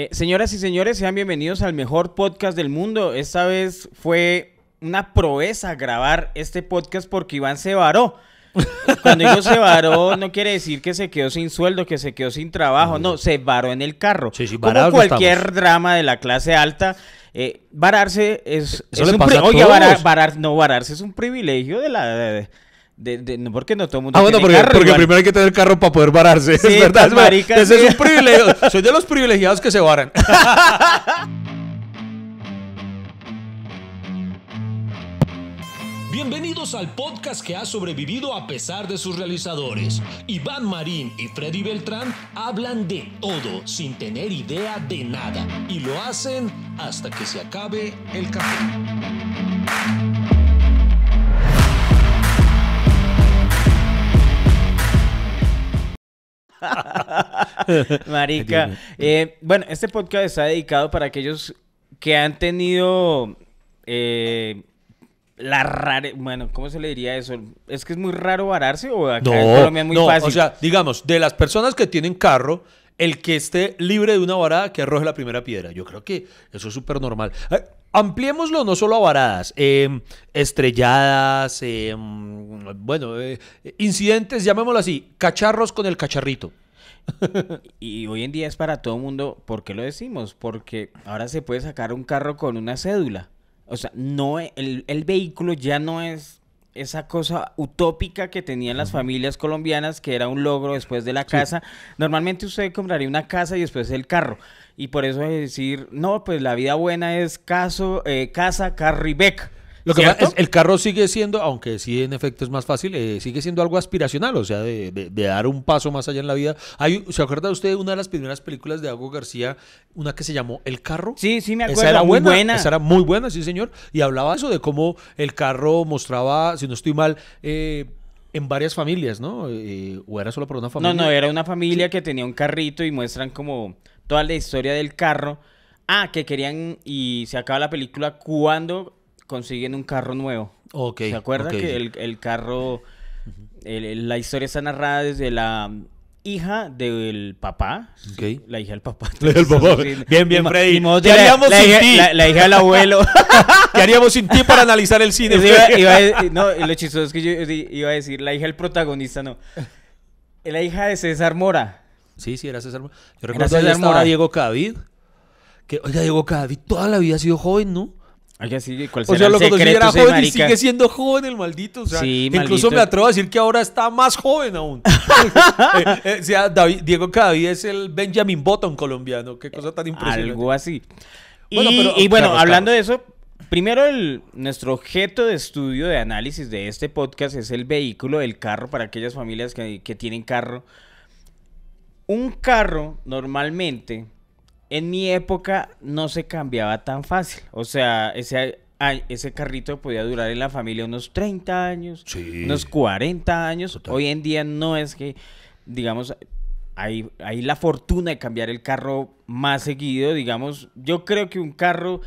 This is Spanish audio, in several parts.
Eh, señoras y señores, sean bienvenidos al mejor podcast del mundo. Esta vez fue una proeza grabar este podcast porque Iván se varó. Cuando digo se varó, no quiere decir que se quedó sin sueldo, que se quedó sin trabajo, no, se varó en el carro. Sí, sí, Como cualquier drama de la clase alta, eh, vararse es, un privilegio. no vararse es un privilegio de la. De, ¿Por qué no todo el mundo ah, porque, carro, primero hay que tener carro para poder vararse. es verdad. es un privilegio. Soy de los privilegiados que se varan. Bienvenidos al podcast que ha sobrevivido a pesar de sus realizadores. Iván Marín y Freddy Beltrán hablan de todo sin tener idea de nada y lo hacen hasta que se acabe el café. Marica. Eh, bueno, este podcast está dedicado para aquellos que han tenido eh, la rara. Bueno, ¿cómo se le diría eso? ¿Es que es muy raro vararse o acá no, en Colombia es muy no, fácil? O sea, digamos, de las personas que tienen carro, el que esté libre de una varada que arroje la primera piedra. Yo creo que eso es súper normal. Ampliémoslo no solo a varadas, em, estrelladas, em, bueno, eh, incidentes, llamémoslo así, cacharros con el cacharrito. y hoy en día es para todo el mundo, ¿por qué lo decimos? Porque ahora se puede sacar un carro con una cédula. O sea, no el, el vehículo ya no es esa cosa utópica que tenían las familias colombianas, que era un logro después de la casa. Normalmente usted compraría una casa y después el carro. Y por eso es decir, no, pues la vida buena es caso, eh, casa, carro y beca. Lo que el carro sigue siendo, aunque sí en efecto es más fácil, eh, sigue siendo algo aspiracional, o sea, de, dar un paso más allá en la vida. Hay, ¿Se acuerda usted de una de las primeras películas de Hugo García, una que se llamó El carro? Sí, sí, me acuerdo. Esa era muy buena, Esa era muy buena, sí, señor. Y hablaba eso de cómo el carro mostraba, si no estoy mal, eh, en varias familias, ¿no? Eh, o era solo por una familia. No, no, era una familia que tenía un carrito y muestran como toda la historia del carro. Ah, que querían y se acaba la película cuando consiguen un carro nuevo. Ok. ¿Se acuerda que el, carro, la historia está narrada desde la hija del papá. Okay. La hija del papá. La del papá. Bien, bien, Freddy. ¿Qué haríamos la, sin ti? La, hija del abuelo. ¿Qué haríamos sin ti para analizar el cine? no, lo chistoso es que yo iba a decir, la hija del protagonista, no. La hija de César Mora. Sí, sí, era César Mora. Yo recuerdo que Diego Cavid. Que, oiga, Diego Cavid toda la vida ha sido joven, ¿no? o sea, lo conocí, era joven y sigue siendo joven el maldito. incluso me atrevo a decir que ahora está más joven aún. Eh, eh, Diego Cadavid es el Benjamin Button colombiano. Qué cosa tan impresionante. Algo así. y, bueno, hablando de eso, primero nuestro objeto de estudio, de análisis de este podcast es el vehículo, el carro, para aquellas familias que tienen carro. Un carro normalmente en mi época no se cambiaba tan fácil. O sea, ese, ese carrito podía durar en la familia unos 30 años, unos 40 años. Hoy en día no es que, digamos, hay la fortuna de cambiar el carro más seguido. Digamos, yo creo que un carro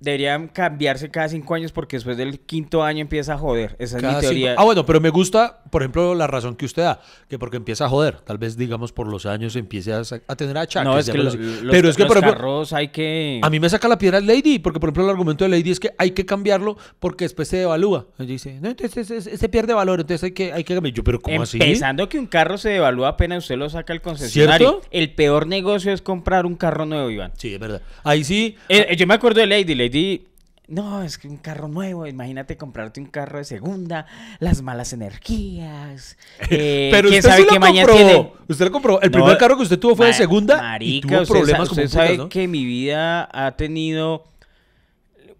deberían cambiarse cada cinco años porque después del quinto año empieza a joder. Esa es mi teoría. Ah, bueno, pero me gusta, por ejemplo, la razón que usted da, que porque empieza a joder. Tal vez, digamos, por los años empiece a, a tener achaques. No, es que los, pero es que, hay que... A mí me saca la piedra Lady, porque, por ejemplo, el argumento de Lady es que hay que cambiarlo porque después se devalúa. dice, no, entonces se, pierde valor, entonces hay que, hay que Yo, pero ¿cómo así? Pensando que un carro se devalúa apenas usted lo saca al concesionario. El peor negocio es comprar un carro nuevo, Iván. Sí, es verdad. Ahí sí... Eh, yo me acuerdo de Lady, Lady no, es que un carro nuevo, imagínate comprarte un carro de segunda, las malas energías. Pero eh, ¿quién usted sabe qué mañana Usted lo compró. El primer carro que usted tuvo fue de segunda y tuvo problemas usted, usted sabe que mi vida ha tenido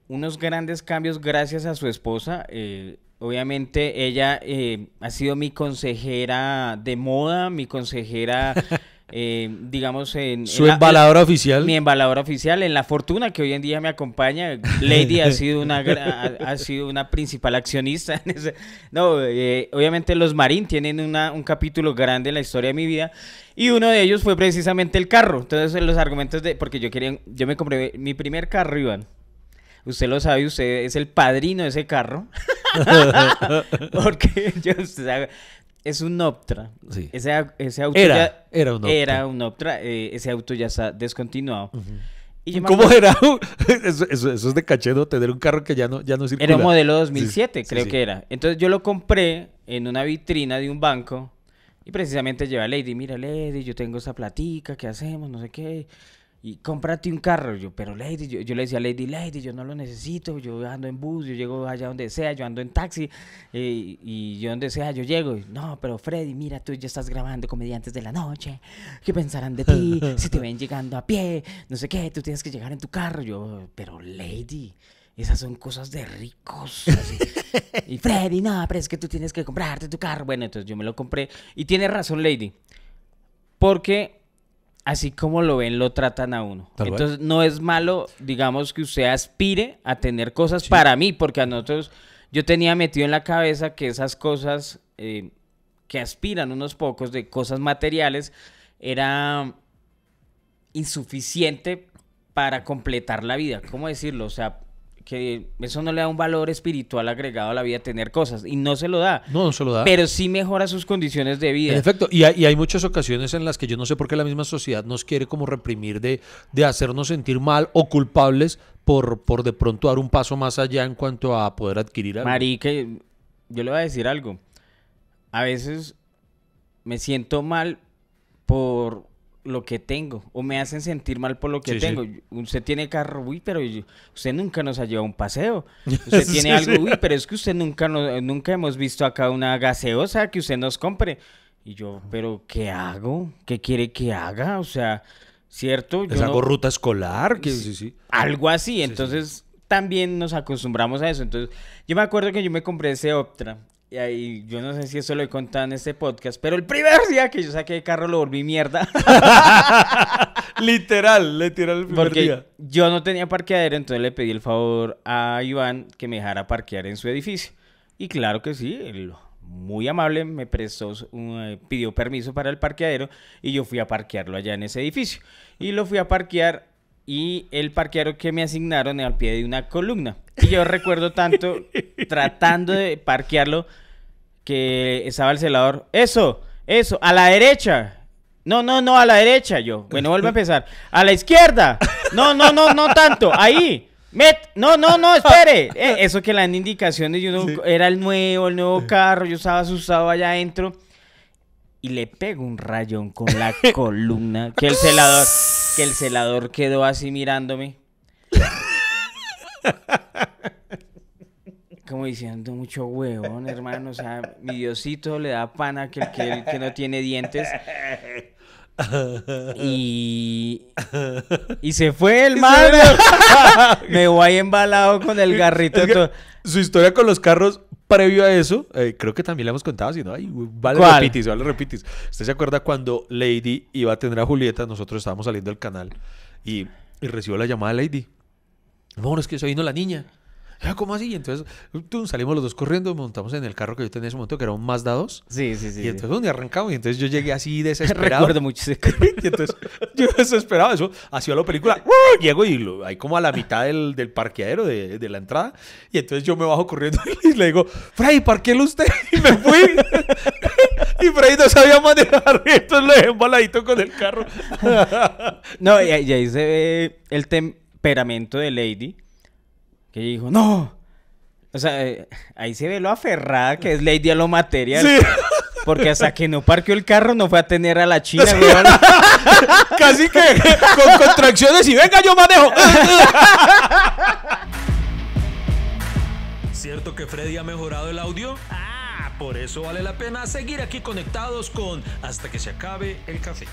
unos grandes cambios gracias a su esposa. Eh, obviamente ella eh, ha sido mi consejera de moda, mi consejera Eh, digamos, en... Su embaladora oficial. Mi embaladora oficial, en La Fortuna, que hoy en día me acompaña. Lady ha, sido una, ha, ha, sido una principal accionista. No, eh, obviamente los Marín tienen una, un capítulo grande en la historia de mi vida. Y uno de ellos fue precisamente el carro. Entonces los argumentos de... Porque yo quería... Yo me compré mi primer carro, Iván. Usted lo sabe, usted es el padrino de ese carro. Porque yo, sabe, es un Optra. Sí. Ese, auto era, ya, era un Optra. Era un Optra. Eh, ese auto ya está descontinuado. ¿Cómo era? eso, es de cachedo, tener un carro que ya no, ya no circula. Era un modelo 2007, creo que era. Entonces yo lo compré en una vitrina de un banco. Y precisamente lleva a Lady, mira Lady, yo tengo esa platica, ¿qué hacemos? No sé qué y cómprate un carro. Yo, pero Lady, yo, le decía a Lady, Lady, yo no lo necesito, yo ando en bus, yo llego allá donde sea, yo ando en taxi, eh, y yo donde sea, yo llego. Y, no, pero Freddy, mira, tú ya estás grabando comediantes de la noche, ¿qué pensarán de ti? Si te ven llegando a pie, no sé qué, tú tienes que llegar en tu carro. Yo, pero Lady, esas son cosas de ricos. y Freddy, no, pero es que tú tienes que comprarte tu carro. Bueno, entonces yo me lo compré. Y tiene razón, Lady. Porque así como lo ven, lo tratan a uno. Entonces, no es malo, digamos, que usted aspire a tener cosas para mí, porque a nosotros, yo tenía metido en la cabeza que esas cosas eh, que aspiran unos pocos de cosas materiales era insuficiente para completar la vida. ¿Cómo decirlo? O sea, que eso no le da un valor espiritual agregado a la vida tener cosas y no se lo da. No, no se lo da. Pero sí mejora sus condiciones de vida. En efecto, y hay, muchas ocasiones en las que yo no sé por qué la misma sociedad nos quiere como reprimir de, de hacernos sentir mal o culpables por, por de pronto dar un paso más allá en cuanto a poder adquirir algo. que yo le voy a decir algo. A veces me siento mal por lo que tengo o me hacen sentir mal por lo que tengo. Usted tiene carro, uy, pero usted nunca nos ha llevado un paseo. Usted tiene algo, uy, pero es que usted nunca eh, nunca hemos visto acá una gaseosa que usted nos compre. Y yo, pero ¿qué hago? ¿Qué quiere que haga? O sea, ¿cierto? Yo es algo ruta escolar, que algo así. Entonces, también nos acostumbramos a eso. Entonces, yo me acuerdo que yo me compré ese Optra y yo no sé si eso lo he contado en este podcast, pero el primer día que yo saqué el carro lo volví mierda. literal, literal el primer Porque Yo no tenía parqueadero, entonces le pedí el favor a Iván que me dejara parquear en su edificio. Y claro que sí, él, muy amable, me prestó, eh, pidió permiso para el parqueadero y yo fui a parquearlo allá en ese edificio. Y lo fui a parquear y el parqueero que me asignaron al pie de una columna. Y yo recuerdo tanto tratando de parquearlo que estaba el celador, eso, eso, a la derecha. No, no, no, a la derecha yo. Bueno, vuelvo a empezar. A la izquierda. No, no, no, no tanto. Ahí. Met. No, no, no, espere. Eh, eso que le dan indicaciones yo era el nuevo, el nuevo carro, yo estaba asustado allá adentro y le pego un rayón con la columna. Que el celador, que el celador quedó así mirándome. Como diciendo mucho huevón, hermano. O sea, mi Diosito le da pana... que, el que no tiene dientes. Y, y se fue el madre. Me voy embalado con el garrito. su historia con los carros previo a eso, eh, creo que también le hemos contado, si no, ay, vale, repitis, vale, repitis. ¿Usted se acuerda cuando Lady iba a tener a Julieta? Nosotros estábamos saliendo del canal y, recibió la llamada de Lady. Bueno, es que se no la niña. Ah, ¿Cómo así? Y entonces salimos los dos corriendo, montamos en el carro que yo tenía en ese momento, que era un Mazda 2. Sí, sí, sí. Y entonces donde arrancamos y entonces yo llegué así desesperado. Recuerdo mucho ese Y entonces yo desesperado, eso, hacía la película. ¡uh! Llego y hay ahí como a la mitad del, parqueadero de, la entrada. Y entonces yo me bajo corriendo y le digo, Fray, parquélo usted. Y me fui. y Fray no sabía manejar. Y entonces lo dejé embaladito con el carro. no, y, ahí se ve el temperamento de Lady que dijo, no. O sea, eh, ahí se ve lo aferrada que es Lady a lo material. Porque hasta que no parqueó el carro no fue a tener a la china, Casi que con contracciones y venga, yo manejo. ¿Cierto que Freddy ha mejorado el audio? Ah, por eso vale la pena seguir aquí conectados con Hasta que se acabe el café.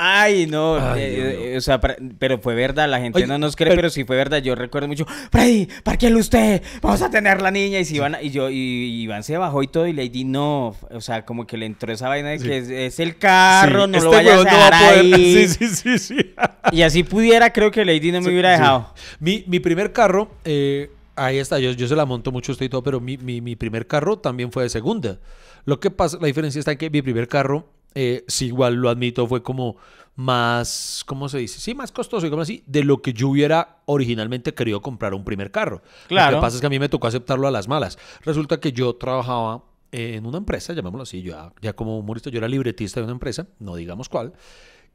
Ay, no. Eh, eh, o sea, pero fue verdad, la gente no nos cree, pero, si sí fue verdad. Yo recuerdo mucho, Freddy, quién usted, vamos a tener la niña. Y si Iván, y yo, y, Iván se bajó y todo, y Lady no. O sea, como que le entró esa vaina de que es, el carro, no lo este vayas a dejar Sí, sí, sí, sí. y así pudiera, creo que Lady no me hubiera dejado. Mi, primer carro, eh, ahí está, yo, yo se la monto mucho usted y todo, pero mi, mi primer carro también fue de segunda. Lo que pasa, la diferencia está que mi primer carro eh, si igual lo admito, fue como más, ¿cómo se dice? Sí, más costoso y como así, de lo que yo hubiera originalmente querido comprar un primer carro. Claro. Lo que pasa es que a mí me tocó aceptarlo a las malas. Resulta que yo trabajaba en una empresa, llamémoslo así, yo, ya, como humorista, yo era libretista de una empresa, no digamos cuál,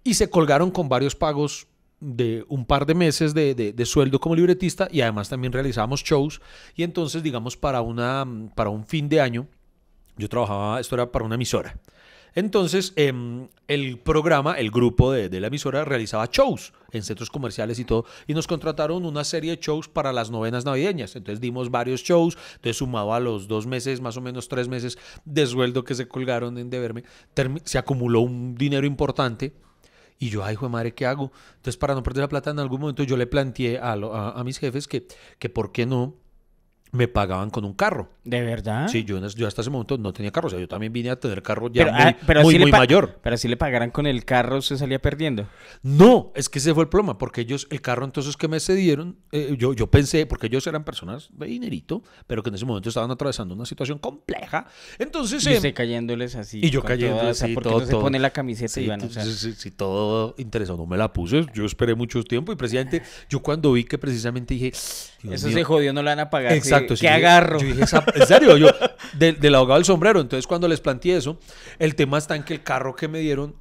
y se colgaron con varios pagos de un par de meses de, sueldo como libretista y además también realizábamos shows y entonces digamos para, una, para un fin de año yo trabajaba, esto era para una emisora entonces, em, el programa, el grupo de, la emisora realizaba shows en centros comerciales y todo, y nos contrataron una serie de shows para las novenas navideñas. Entonces dimos varios shows, entonces sumado a los dos meses, más o menos tres meses de sueldo que se colgaron en deberme, se acumuló un dinero importante. Y yo, ay, hijo de madre, ¿qué hago? Entonces, para no perder la plata, en algún momento yo le planteé a, mis jefes que, que por qué no me pagaban con un carro. ¿De verdad? Sí, yo, hasta ese momento no tenía carro. O sea, yo también vine a tener carro ya muy, ah, muy, mayor. Pero si le pagaran con el carro, ¿se salía perdiendo? No, es que ese fue el problema. Porque ellos, el carro entonces que me cedieron, eh, yo, yo pensé, porque ellos eran personas de dinerito, pero que en ese momento estaban atravesando una situación compleja. Entonces... Y usted em, cayéndoles así. Y yo cayéndoles así. Porque no se pone la camiseta, y van O si, todo interesado no me la puse, yo esperé mucho tiempo. Y precisamente, yo cuando vi que precisamente dije... Eso se jodió, no la van a pagar. Exacto. Que, agarro. en serio, yo, del, del ahogado del sombrero. Entonces, cuando les planteé eso, el tema está en que el carro que me dieron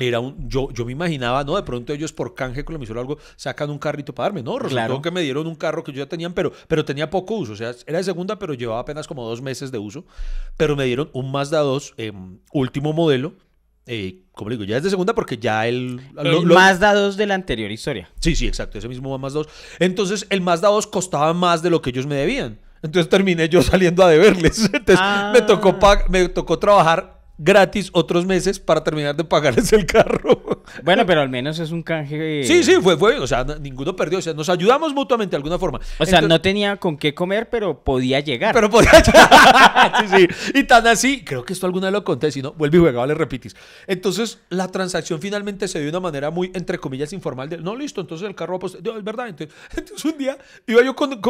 era un, yo, yo me imaginaba, no, de pronto ellos por canje con la misura o algo sacan un carrito para darme, no, resultó claro. que me dieron un carro que yo ya tenían, pero, pero tenía poco uso, o sea, era de segunda, pero llevaba apenas como dos meses de uso, pero me dieron un Mazda 2, em, último modelo, eh, como digo, ya es de segunda porque ya el... más el de la anterior historia. Sí, sí, exacto, ese mismo más 2. Entonces el más dados costaba más de lo que ellos me debían. Entonces terminé yo saliendo a deberles. Entonces me, ah. tocó me tocó trabajar gratis otros meses para terminar de pagarles el carro. Bueno, pero al menos es un canje. Sí, sí, fue, fue. O sea, ninguno perdió. O sea, nos ayudamos mutuamente de alguna forma. O sea, no tenía con qué comer, pero podía llegar. Pero podía llegar. sí, sí. Y tan así, creo que esto alguna vez lo conté, si no, vuelve y juega, vale, repitis. Entonces, la transacción finalmente se dio de una manera muy, entre comillas, informal. no, listo, entonces el carro va a es verdad. Entonces, un día iba yo con,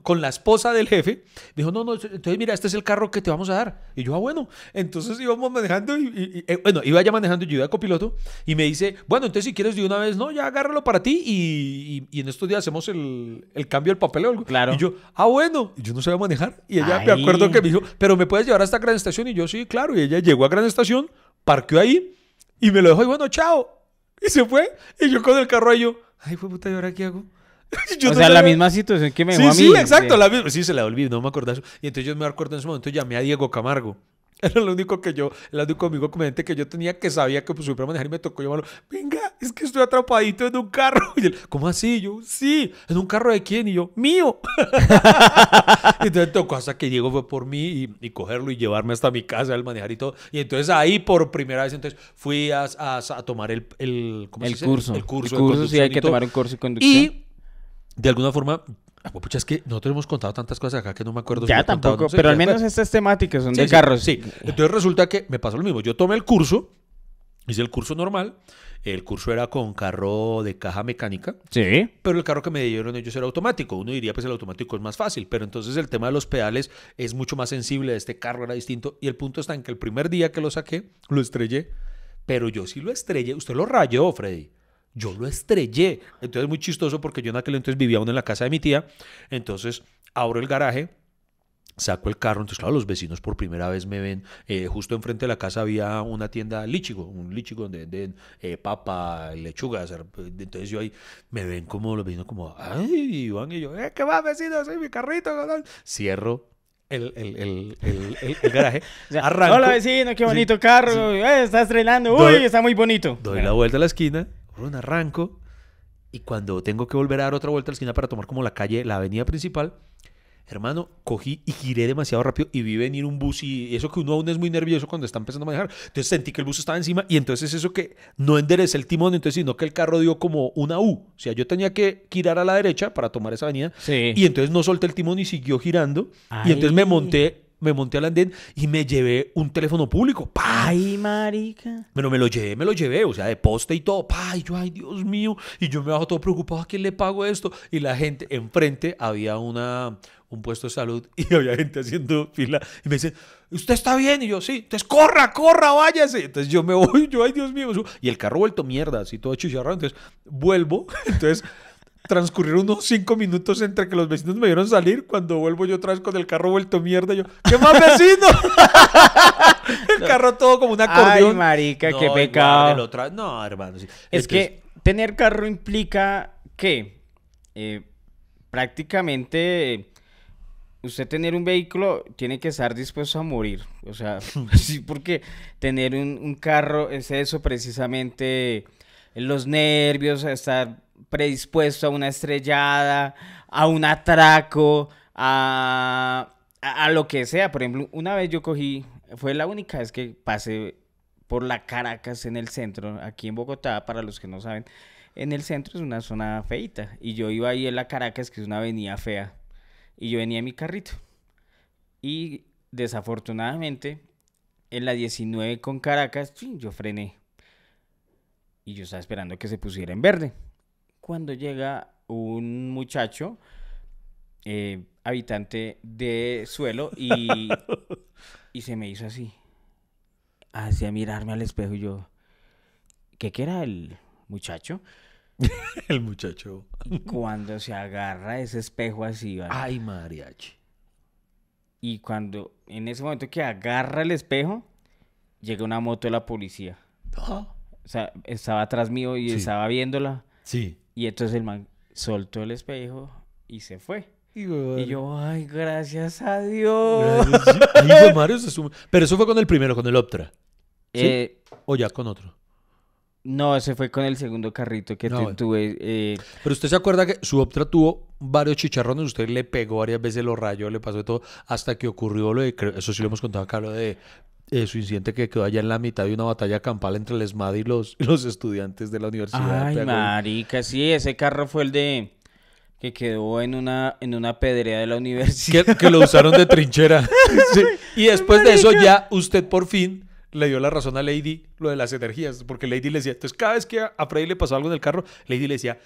con, la esposa del jefe. Dijo, no, no, entonces mira, este es el carro que te vamos a dar. Y yo, ah, bueno. Entonces íbamos manejando y, eh, bueno, iba ya manejando, yo iba copiloto y me dice, bueno, entonces si quieres de una vez, no, ya agárralo para ti y, en estos días hacemos el, cambio del papel o algo. Claro. Y yo, ah, bueno, yo no sabía manejar. Y ella me acuerdo que me dijo, pero me puedes llevar hasta Gran Estación y yo sí, claro. Y ella llegó a Gran Estación, parqueó ahí y me lo dejó y bueno, chao. Y se fue. Y yo con el carro ahí yo, ay, fue puta, ¿y ahora qué hago? o sea, la misma situación que me sí, a Sí, exacto, la misma. Sí, se la olvidó, no me acuerdo. Y entonces yo me acuerdo en ese momento, llamé a Diego Camargo. Era lo único que yo, el único amigo comediante que yo tenía que sabía que pues, manejar y me tocó llamarlo. Venga, es que estoy atrapadito en un carro. ¿cómo así? yo, sí, ¿en un carro de quién? Y yo, mío. entonces tocó hasta que Diego fue por mí y, cogerlo y llevarme hasta mi casa al manejar y todo. Y entonces ahí por primera vez entonces fui a, a, tomar el, el, ¿cómo se dice? Curso. el curso. El curso. sí, hay que tomar el curso de conducción. Y de alguna forma Pucha, es que nosotros hemos contado tantas cosas acá que no me acuerdo. Ya si tampoco, pero al menos estas temáticas son de carros. Sí, entonces resulta que me pasó lo mismo. Yo tomé el curso, hice el curso normal. El curso era con carro de caja mecánica. Sí. Pero el carro que me dieron ellos era automático. Uno diría, pues el automático es más fácil. Pero entonces el tema de los pedales es mucho más sensible. Este carro era distinto. Y el punto está en que el primer día que lo saqué, lo estrellé. Pero yo sí lo estrellé. Usted lo rayó, Freddy yo lo estrellé. Entonces es muy chistoso porque yo en aquel entonces vivía aún en la casa de mi tía. Entonces abro el garaje, saco el carro. Entonces, claro, los vecinos por primera vez me ven. Eh, justo enfrente de la casa había una tienda lichigo, un lichigo de venden eh, papa, lechugas. Entonces yo ahí me ven como los vecinos, como, ay, Iván, y yo, eh, ¿qué va, vecinos? mi carrito. Cierro el, el, el, el, garaje. Arranco. Hola vecino, qué bonito carro. Eh, está estrenando. Uy, está muy bonito. Doy la vuelta a la esquina un arranco y cuando tengo que volver a dar otra vuelta al la esquina para tomar como la calle, la avenida principal, hermano, cogí y giré demasiado rápido y vi venir un bus y eso que uno aún es muy nervioso cuando está empezando a manejar. Entonces sentí que el bus estaba encima y entonces eso que no enderecé el timón, entonces sino que el carro dio como una U. O sea, yo tenía que girar a la derecha para tomar esa avenida y entonces no solté el timón y siguió girando y entonces me monté me monté al andén y me llevé un teléfono público. ¡Ay, marica! pero me lo llevé, me lo llevé, o sea, de poste y todo. yo, ¡ay, Dios mío! Y yo me bajo todo preocupado, ¿a quién le pago esto? Y la gente, enfrente había una, un puesto de salud y había gente haciendo fila. Y me dicen, ¿usted está bien? Y yo, sí. Entonces, ¡corra, corra, váyase! Entonces, yo me voy, yo, ¡ay, Dios mío! Y el carro vuelto mierda, así todo chicharrón. Entonces, vuelvo. Entonces transcurrieron unos cinco minutos entre que los vecinos me vieron salir, cuando vuelvo yo otra vez con el carro vuelto mierda, yo, ¿qué más vecino? el carro todo como una acordeón. Ay, marica, qué pecado. No, hermano. Sí. Es que tener carro implica que eh, prácticamente usted tener un vehículo tiene que estar dispuesto a morir. O sea, sí, porque tener un, un carro es eso precisamente los nervios, estar predispuesto a una estrellada, a un atraco, a, lo que sea. Por ejemplo, una vez yo cogí, fue la única vez que pasé por la Caracas en el centro, aquí en Bogotá, para los que no saben, en el centro es una zona feita. Y yo iba ahí en la Caracas, que es una avenida fea. Y yo venía en mi carrito. Y desafortunadamente, en la 19 con Caracas, yo frené. Y yo estaba esperando que se pusiera en verde cuando llega un muchacho eh, habitante de suelo y, se me hizo así. Hacia mirarme al espejo y yo, ¿qué, qué era el muchacho? el muchacho. cuando se agarra ese espejo así, Ay, mariachi. Y cuando, en ese momento que agarra el espejo, llega una moto de la policía. Ah. O sea, estaba atrás mío y estaba viéndola. Sí. Y entonces el man soltó el espejo y se fue. Y, yo, ay, gracias a Dios. Mario Pero eso fue con el primero, con el Optra. Eh, o ya con otro. No, ese fue con el segundo carrito que tuve. Eh. Pero usted se acuerda que su Optra tuvo varios chicharrones, usted le pegó varias veces, lo rayó, le pasó de todo, hasta que ocurrió lo de, eso sí lo hemos contado acá, lo de eso eh, su incidente que quedó allá en la mitad de una batalla campal entre el ESMAD y los, los estudiantes de la universidad. Ay, marica, sí, ese carro fue el de que quedó en una, en una pedrea de la universidad. Que, lo usaron de trinchera. Y después de eso ya usted por fin le dio la razón a Lady lo de las energías, porque Lady le decía, entonces cada vez que a Freddy le pasó algo en el carro, Lady le decía,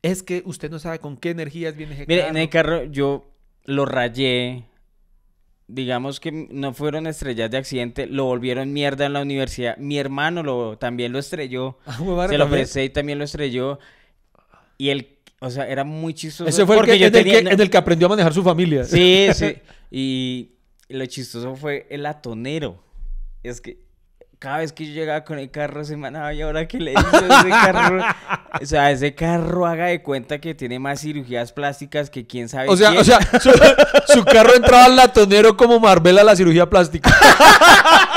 es que usted no sabe con qué energías viene ese Mire, en el carro yo lo rayé, digamos que no fueron estrellas de accidente, lo volvieron mierda en la universidad. Mi hermano lo, también lo estrelló. Ah, se lo ofrecí y también lo estrelló. Y él, o sea, era muy chistoso. Ese fue en el que aprendió a manejar su familia. Sí, sí. Y lo chistoso fue el atonero. Es que cada vez que yo llegaba con el carro manaba y ahora que le hizo ese carro. o sea, ese carro haga de cuenta que tiene más cirugías plásticas que quién sabe. O sea, O sea su, carro entraba al latonero como Marbella la cirugía plástica.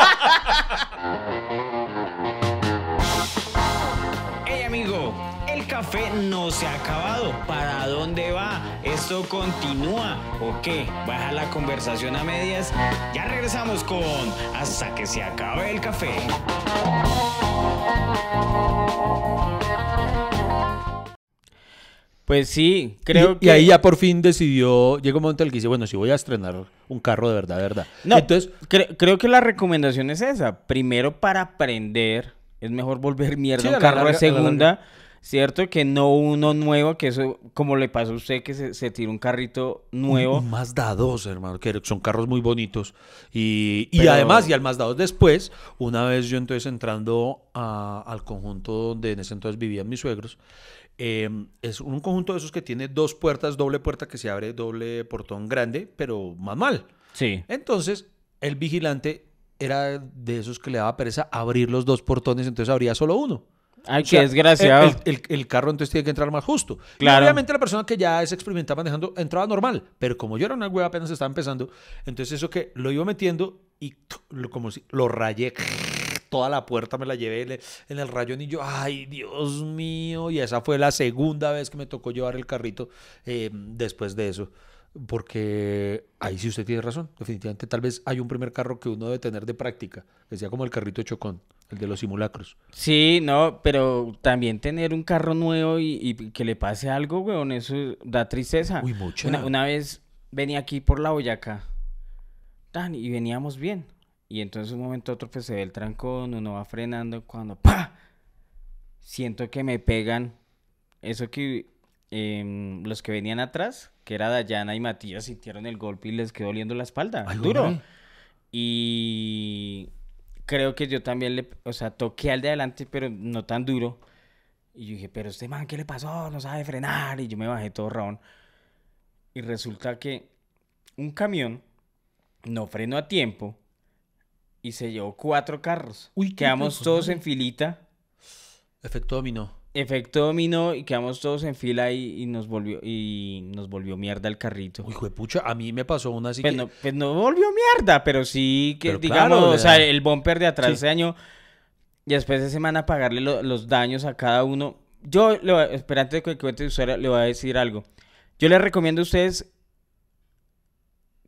¿Esto continúa o qué? ¿Baja la conversación a medias? Ya regresamos con Hasta que se acabe el café. Pues sí, creo y, que. Y ahí ya por fin decidió. Llegó un momento que dice: Bueno, si voy a estrenar un carro de verdad, de verdad. No, entonces. creo que la recomendación es esa. Primero, para aprender, es mejor volver mierda un carro de segunda. ¿cierto? Que no uno nuevo, que eso, como le pasa a usted, que se, tira un carrito nuevo. Más dados, hermano, que son carros muy bonitos. Y, y además, y al más dados después, una vez yo entonces entrando al conjunto donde en ese entonces vivían mis suegros, em, es un conjunto de esos que tiene dos puertas, doble puerta que se abre, doble portón grande, pero más mal. Sí. Entonces, el vigilante era de esos que le daba pereza abrir los dos portones, entonces abría solo uno. Ay, desgraciado. Oh. El, carro entonces tiene que entrar más justo. Claro. obviamente la persona que ya es experimentada manejando entraba normal, pero como yo era una web apenas estaba empezando, entonces eso que lo iba metiendo y lo, como si lo rayé toda la puerta me la llevé en el rayón y yo, ay Dios mío, y esa fue la segunda vez que me tocó llevar el carrito eh, después de eso porque ahí sí usted tiene razón. Definitivamente, tal vez hay un primer carro que uno debe tener de práctica, que sea como el carrito Chocón, el de los simulacros. Sí, no, pero también tener un carro nuevo y, que le pase algo, weón, eso da tristeza. Uy, mucho. Una, vez venía aquí por la Boyacá, y veníamos bien. Y entonces, un momento otro, pues se ve el trancón, uno va frenando, cuando ¡pa! Siento que me pegan. Eso que Em, los que venían atrás, que era Dayana y Matías, sintieron el golpe y les quedó oliendo la espalda. al duro. Y creo que yo también le, o sea, toqué al de adelante, pero no tan duro. Y yo dije, pero este man, ¿qué le pasó? No sabe frenar. Y yo me bajé todo round. Y resulta que un camión no frenó a tiempo y se llevó cuatro carros. Quedamos todos en filita. Efecto dominó efecto dominó y quedamos todos en fila y, nos volvió y nos volvió mierda el carrito. Uy, pucha, a mí me pasó una así pues no, pues no volvió mierda, pero sí que digamos, o sea, el bumper de atrás ese año. y después de semana pagarle los daños a cada uno. Yo, le espera, de que cuente le voy a decir algo. Yo les recomiendo a ustedes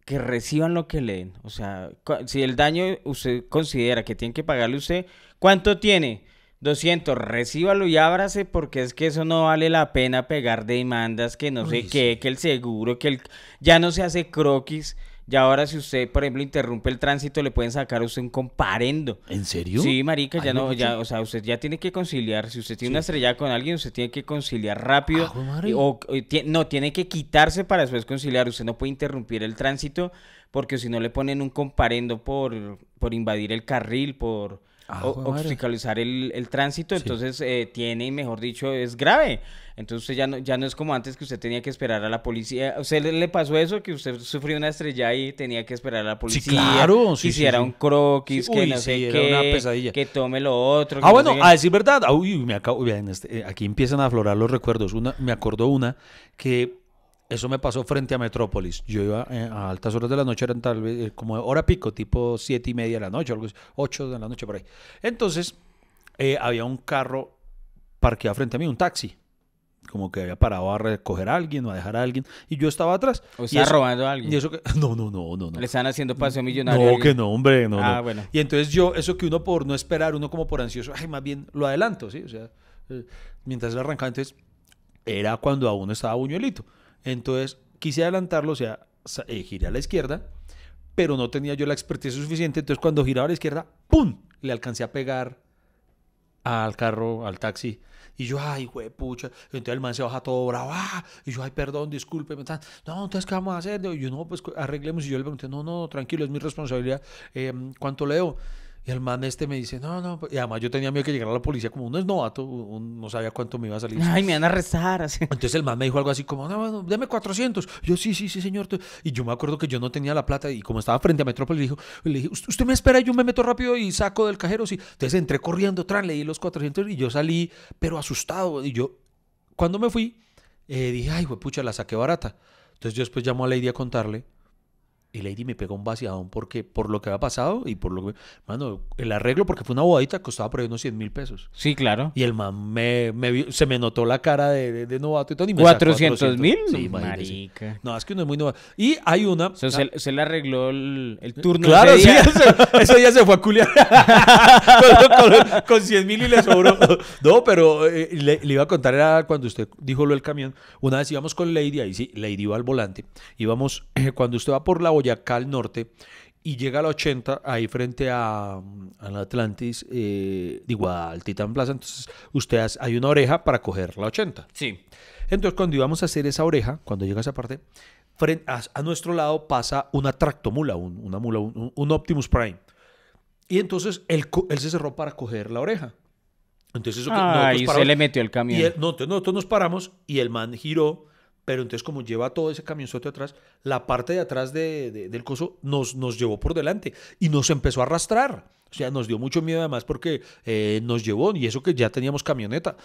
que reciban lo que leen. O sea, si el daño usted considera que tiene que pagarle usted, ¿cuánto tiene? 200, recíbalo y ábrase porque es que eso no vale la pena pegar demandas, que no sé qué, que el seguro, que el... ya no se hace croquis. Y ahora si usted, por ejemplo, interrumpe el tránsito, le pueden sacar a usted un comparendo. ¿En serio? Sí, marica, ya no, ya, o sea, usted ya tiene que conciliar. Si usted tiene una estrella con alguien, usted tiene que conciliar rápido. o, no, tiene que quitarse para después conciliar. Usted no puede interrumpir el tránsito porque si no le ponen un comparendo por, por invadir el carril, por Ah, o, obstaculizar el, tránsito, entonces eh, tiene y mejor dicho, es grave. Entonces ya no, ya no es como antes que usted tenía que esperar a la policía. ¿Usted le, pasó eso? Que usted sufrió una estrella y tenía que esperar a la policía. Sí, claro. hiciera un croquis, que no sé qué, una pesadilla. que tome lo otro. Ah, bueno, a decir verdad. Ah, uy, me acabo, bien, este, eh, aquí empiezan a aflorar los recuerdos. Una, me acordó una que eso me pasó frente a Metrópolis. Yo iba eh, a altas horas de la noche, eran tal vez eh, como hora pico, tipo siete y media de la noche, algo así, ocho de la noche por ahí. Entonces, eh, había un carro parqueado frente a mí, un taxi. Como que había parado a recoger a alguien o a dejar a alguien. Y yo estaba atrás. O estaba robando a alguien. Y eso que, no, no, no, no, no. Le están haciendo paseo millonario. No, que no, hombre, no, ah, Bueno. Y entonces yo, eso que uno por no esperar, uno como por ansioso, ay, más bien lo adelanto, ¿sí? O sea, mientras él arrancaba, entonces era cuando aún estaba buñuelito. Entonces quise adelantarlo, o sea, eh, giré a la izquierda, pero no tenía yo la experticia suficiente. Entonces cuando giraba a la izquierda, ¡pum! Le alcancé a pegar al carro, al taxi. Y yo, ay, güey, pucha. Entonces el man se baja todo bravo. Ah". Y yo, ay, perdón, disculpe. No, entonces, ¿qué vamos a hacer? yo, no, pues arreglemos. Y yo le pregunté, no, no, tranquilo, es mi responsabilidad. Em, ¿Cuánto leo? Y el man este me dice, no, no, pues", y además yo tenía miedo que llegara la policía, como uno es novato, no sabía cuánto me iba a salir. Ay, me van a arrestar. Entonces el man me dijo algo así como, no, no déme 400. Yo, sí, sí, sí, señor. Y yo me acuerdo que yo no tenía la plata y como estaba frente a Metrópolis, le, dijo, le dije, usted me espera, yo me meto rápido y saco del cajero. Sí. Entonces entré corriendo, tran, le los 400 y yo salí, pero asustado. Y yo, cuando me fui, eh, dije, ay, pucha, la saqué barata. Entonces yo después llamo a Lady a contarle y Lady me pegó un vaciadón porque por lo que había pasado y por lo que... Mano, el arreglo, porque fue una bobadita, costaba por ahí unos 100 mil pesos. Sí, claro. Y el man me, se me notó la cara de, de, novato y todo. Y me ¿400 mil? Sí, Marica. No, es que uno es muy novato. Y hay una... se, le arregló el, eh, turno Claro, ese día. sí. Ese, ese, día se fue a culiar con, con, 100 mil y le sobró. No, pero eh, le, iba a contar era cuando usted dijo lo del camión. Una vez íbamos con Lady, ahí sí, Lady iba al volante. Íbamos, cuando usted va por la acá al norte y llega la 80 ahí frente a, la Atlantis, eh, al Titan Plaza. Entonces, ustedes hay una oreja para coger la 80. Sí. Entonces, cuando íbamos a hacer esa oreja, cuando llega esa parte, frente a, nuestro lado pasa una tractomula, un, una mula, un, Optimus Prime. Y entonces él, él, se cerró para coger la oreja. Entonces, ah, se le metió el camión. no, nosotros nos paramos y el man giró pero entonces como lleva todo ese camionzote atrás, la parte de atrás del coso nos, nos llevó por delante y nos empezó a arrastrar. O sea, nos dio mucho miedo además porque eh, nos llevó, y eso que ya teníamos camioneta,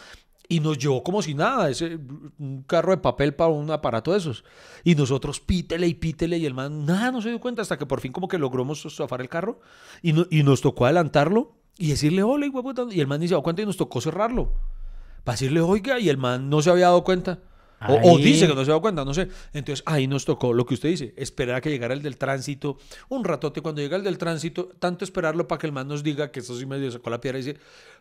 y nos llevó como si nada, ese, un carro de papel para un aparato de esos. Y nosotros pítele y pítele, y el man nada, no se dio cuenta hasta que por fin como que logramos zafar el carro y, y nos tocó adelantarlo y decirle, hola, y el man ni se dio cuenta y nos tocó cerrarlo. Para decirle, oiga, y el man no se había dado cuenta. O, dice que no se da cuenta, no sé. Entonces, ahí nos tocó lo que usted dice, esperar a que llegara el del tránsito, un ratote cuando llega el del tránsito, tanto esperarlo para que el man nos diga que eso sí medio sacó la piedra y dice,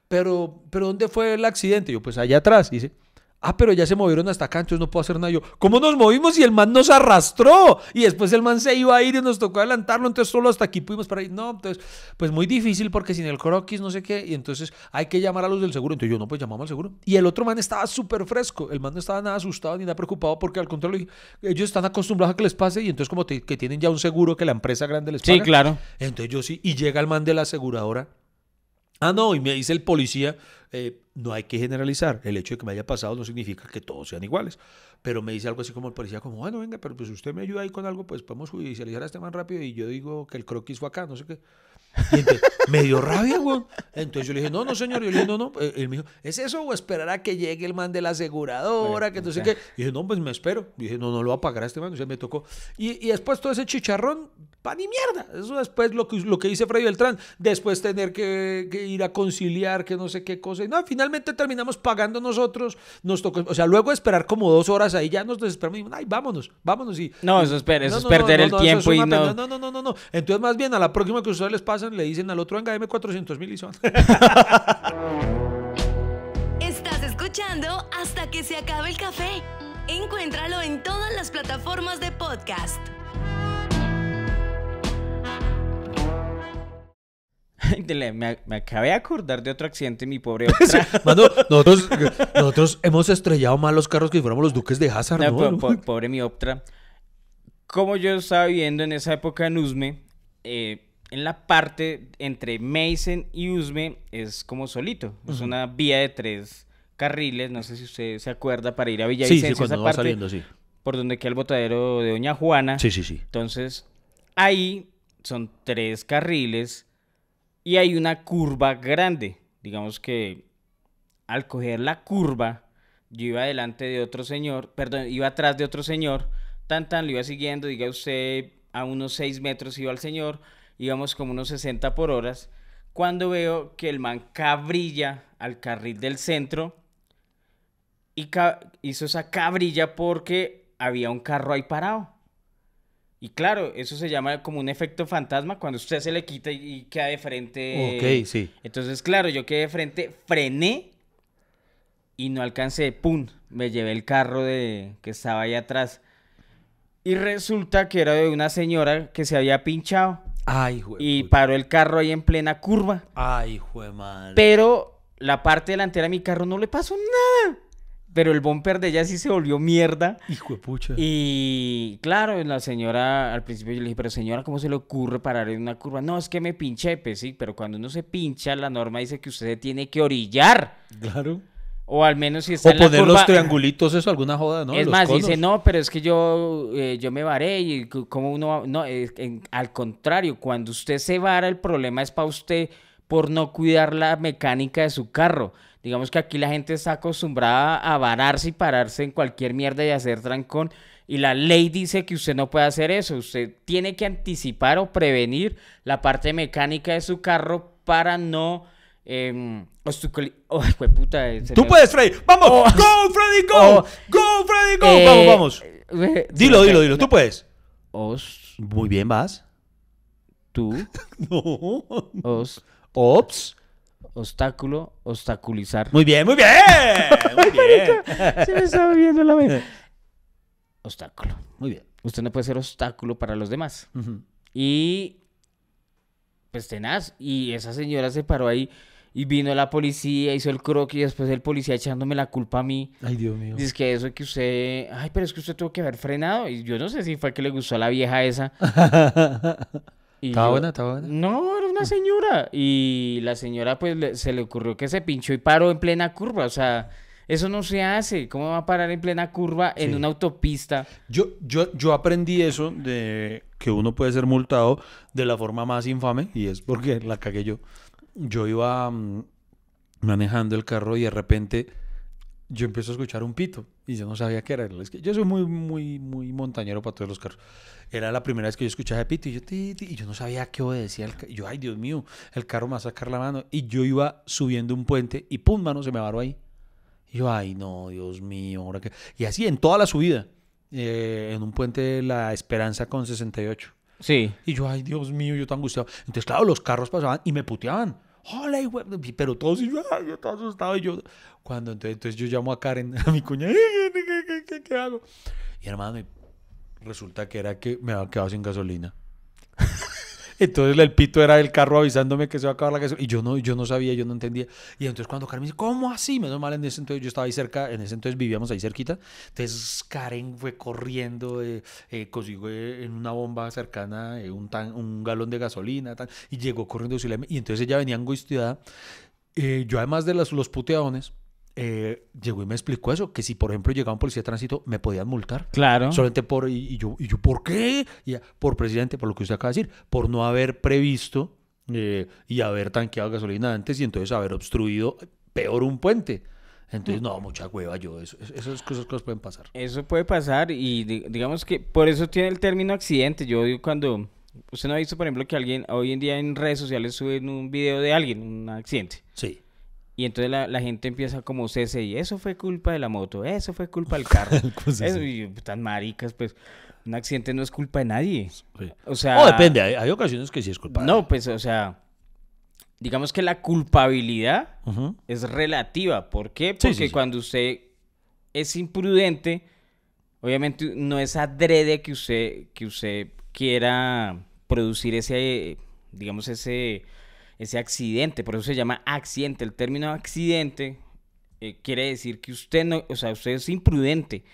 pero, pero ¿dónde fue el accidente? yo, pues allá atrás, dice, Ah, pero ya se movieron hasta acá, entonces no puedo hacer nada yo. ¿Cómo nos movimos y el man nos arrastró? Y después el man se iba a ir y nos tocó adelantarlo, entonces solo hasta aquí pudimos para ir. No, entonces, pues muy difícil porque sin el croquis, no sé qué, y entonces hay que llamar a los del seguro. Entonces yo, no, pues llamamos al seguro. Y el otro man estaba súper fresco, el man no estaba nada asustado ni nada preocupado porque al contrario, ellos están acostumbrados a que les pase y entonces como que tienen ya un seguro que la empresa grande les paga. Sí, claro. Entonces yo sí, y llega el man de la aseguradora. Ah, no, y me dice el policía, eh, no hay que generalizar. El hecho de que me haya pasado no significa que todos sean iguales. Pero me dice algo así como el policía, como, bueno, venga, pero pues usted me ayuda ahí con algo, pues podemos judicializar a este man rápido y yo digo que el croquis fue acá, no sé qué. Y me dio rabia, güey. Entonces yo le dije, no, no, señor. Yo le dije, no, no. Eh, él me dijo, ¿es eso o esperar a que llegue el man de la aseguradora? que entonces, sé qué? Y dije, no, pues me espero. Y dije, no, no lo va a pagar este man. O me tocó. Y, y después todo ese chicharrón Pan y mierda. Eso después lo que, lo que dice Freddy Beltrán. Después tener que, ir a conciliar, que no sé qué cosa. Y no, finalmente terminamos pagando nosotros. Nos tocó, o sea, luego esperar como dos horas ahí ya nos desesperamos. Y, ay, vámonos, vámonos. Y, no, eso es, perder el tiempo y no. No, no, no, no, no. Entonces, más bien a la próxima que ustedes les pasan, le dicen al otro, venga, 400 mil y son. Estás escuchando hasta que se acabe el café. Encuéntralo en todas las plataformas de podcast. Me, acabé de acordar de otro accidente, mi pobre. Optra nosotros, hemos estrellado más los carros que fuéramos los duques de Hazard. No, pobre mi Optra. Como yo estaba viviendo en esa época en Usme, eh, en la parte entre Mason y Usme es como solito. Es una vía de tres carriles. No sé si usted se acuerda para ir a villa Sí, sí, esa parte, sí. Por donde queda el botadero de Doña Juana. Sí, sí, sí. Entonces, ahí son tres carriles y hay una curva grande. Digamos que al coger la curva, yo iba delante de otro señor, perdón, iba atrás de otro señor, tan tan, lo iba siguiendo, diga usted, a unos 6 metros iba al señor, íbamos como unos 60 por horas, cuando veo que el man cabrilla al carril del centro y hizo esa cabrilla porque había un carro ahí parado. Y claro, eso se llama como un efecto fantasma cuando usted se le quita y queda de frente. Ok, sí. Entonces, claro, yo quedé de frente, frené y no alcancé. ¡Pum! Me llevé el carro de que estaba ahí atrás. Y resulta que era de una señora que se había pinchado. Ay, güey! Y paró el carro ahí en plena curva. Ay, güey, madre. Pero la parte delantera de mi carro no le pasó nada pero el bumper de ella sí se volvió mierda. Hijo de pucha. Y claro, la señora, al principio yo le dije, pero señora, ¿cómo se le ocurre parar en una curva? No, es que me pinché, pues sí, pero cuando uno se pincha, la norma dice que usted tiene que orillar. Claro. O al menos si está o en la poner los triangulitos, eso, alguna joda, ¿no? Es más, dice, no, pero es que yo, eh, yo me varé y como uno... No, al contrario, cuando usted se vara, el problema es para usted por no cuidar la mecánica de su carro. Digamos que aquí la gente está acostumbrada a vararse y pararse en cualquier mierda y hacer trancón. Y la ley dice que usted no puede hacer eso. Usted tiene que anticipar o prevenir la parte mecánica de su carro para no... Eh, oh, puta, Tú puedes, Freddy. Vamos. Oh. Go, Freddy, go. Oh. Go, Freddy, go. Eh, vamos, vamos. Eh, eh, dilo, dilo, dilo. Tú puedes. Os. Muy bien, vas. Tú. no. Os. Ops. Obstáculo, obstaculizar. Muy bien, muy bien. Muy bien. Se me está viendo la mente. Obstáculo. Muy bien. Usted no puede ser obstáculo para los demás. Y pues tenaz. Y esa señora se paró ahí y vino la policía, hizo el croquis y después el policía echándome la culpa a mí. Ay, Dios mío. Dice que eso que usted, ay, pero es que usted tuvo que haber frenado. Y yo no sé si fue que le gustó a la vieja esa. ¿Estaba buena? ¿Estaba buena? No, era una señora. Y la señora, pues, se le ocurrió que se pinchó y paró en plena curva. O sea, eso no se hace. ¿Cómo va a parar en plena curva en una autopista? Yo, yo, yo aprendí eso de que uno puede ser multado de la forma más infame. Y es porque la cagué yo. Yo iba mm, manejando el carro y de repente yo empiezo a escuchar un pito. Y yo no sabía qué era. que yo soy muy, muy, muy montañero para todos los carros. Era la primera vez que yo escuchaba Pito y yo, y yo no sabía qué obedecía. El yo, ay, Dios mío, el carro me va a sacar la mano. Y yo iba subiendo un puente y pum, mano, se me varó ahí. Y yo, ay, no, Dios mío, ahora Y así en toda la subida, eh, en un puente la Esperanza con 68. Sí. Y yo, ay, Dios mío, yo tan angustiado. Entonces, claro, los carros pasaban y me puteaban hola, güey. Pero todos, y yo, estaba asustado. Y yo, cuando entonces, yo llamo a Karen, a mi cuñada, ¿qué, qué hago? Y hermano, resulta que era que me había quedado sin gasolina. Entonces el pito era el carro avisándome que se va a acabar la gasolina. Y yo no, yo no sabía, yo no entendía. Y entonces cuando Karen me dice, ¿cómo así? Menos mal, en ese entonces yo estaba ahí cerca, en ese entonces vivíamos ahí cerquita. Entonces Karen fue corriendo, eh, eh consiguió eh, en una bomba cercana eh, un, tan, un galón de gasolina y llegó corriendo. Y entonces ella venía angustiada. yo además de los puteadones, eh, llegó y me explicó eso, que si por ejemplo llegaba un policía de tránsito me podían multar. Claro. Solamente por, y, yo, y yo, ¿por qué? por presidente, por lo que usted acaba de decir, por no haber previsto eh, y haber tanqueado gasolina antes y entonces haber obstruido peor un puente. Entonces, no, mucha hueva yo, eso, esas cosas, cosas, pueden pasar. Eso puede pasar y digamos que por eso tiene el término accidente. Yo digo cuando, usted no ha visto por ejemplo que alguien hoy en día en redes sociales sube un video de alguien, un accidente. Sí. Y entonces la, gente empieza como cese y eso fue culpa de la moto, eso fue culpa del carro. eso, tan maricas, pues un accidente no es culpa de nadie. O sea, depende, hay, ocasiones que sí es culpa. No, pues o sea, digamos que la culpabilidad es relativa, ¿por qué? Porque cuando usted es imprudente, obviamente no es adrede que usted que usted quiera producir ese digamos ese ese accidente, por eso se llama accidente. El término accidente eh, quiere decir que usted no, o sea, usted es imprudente,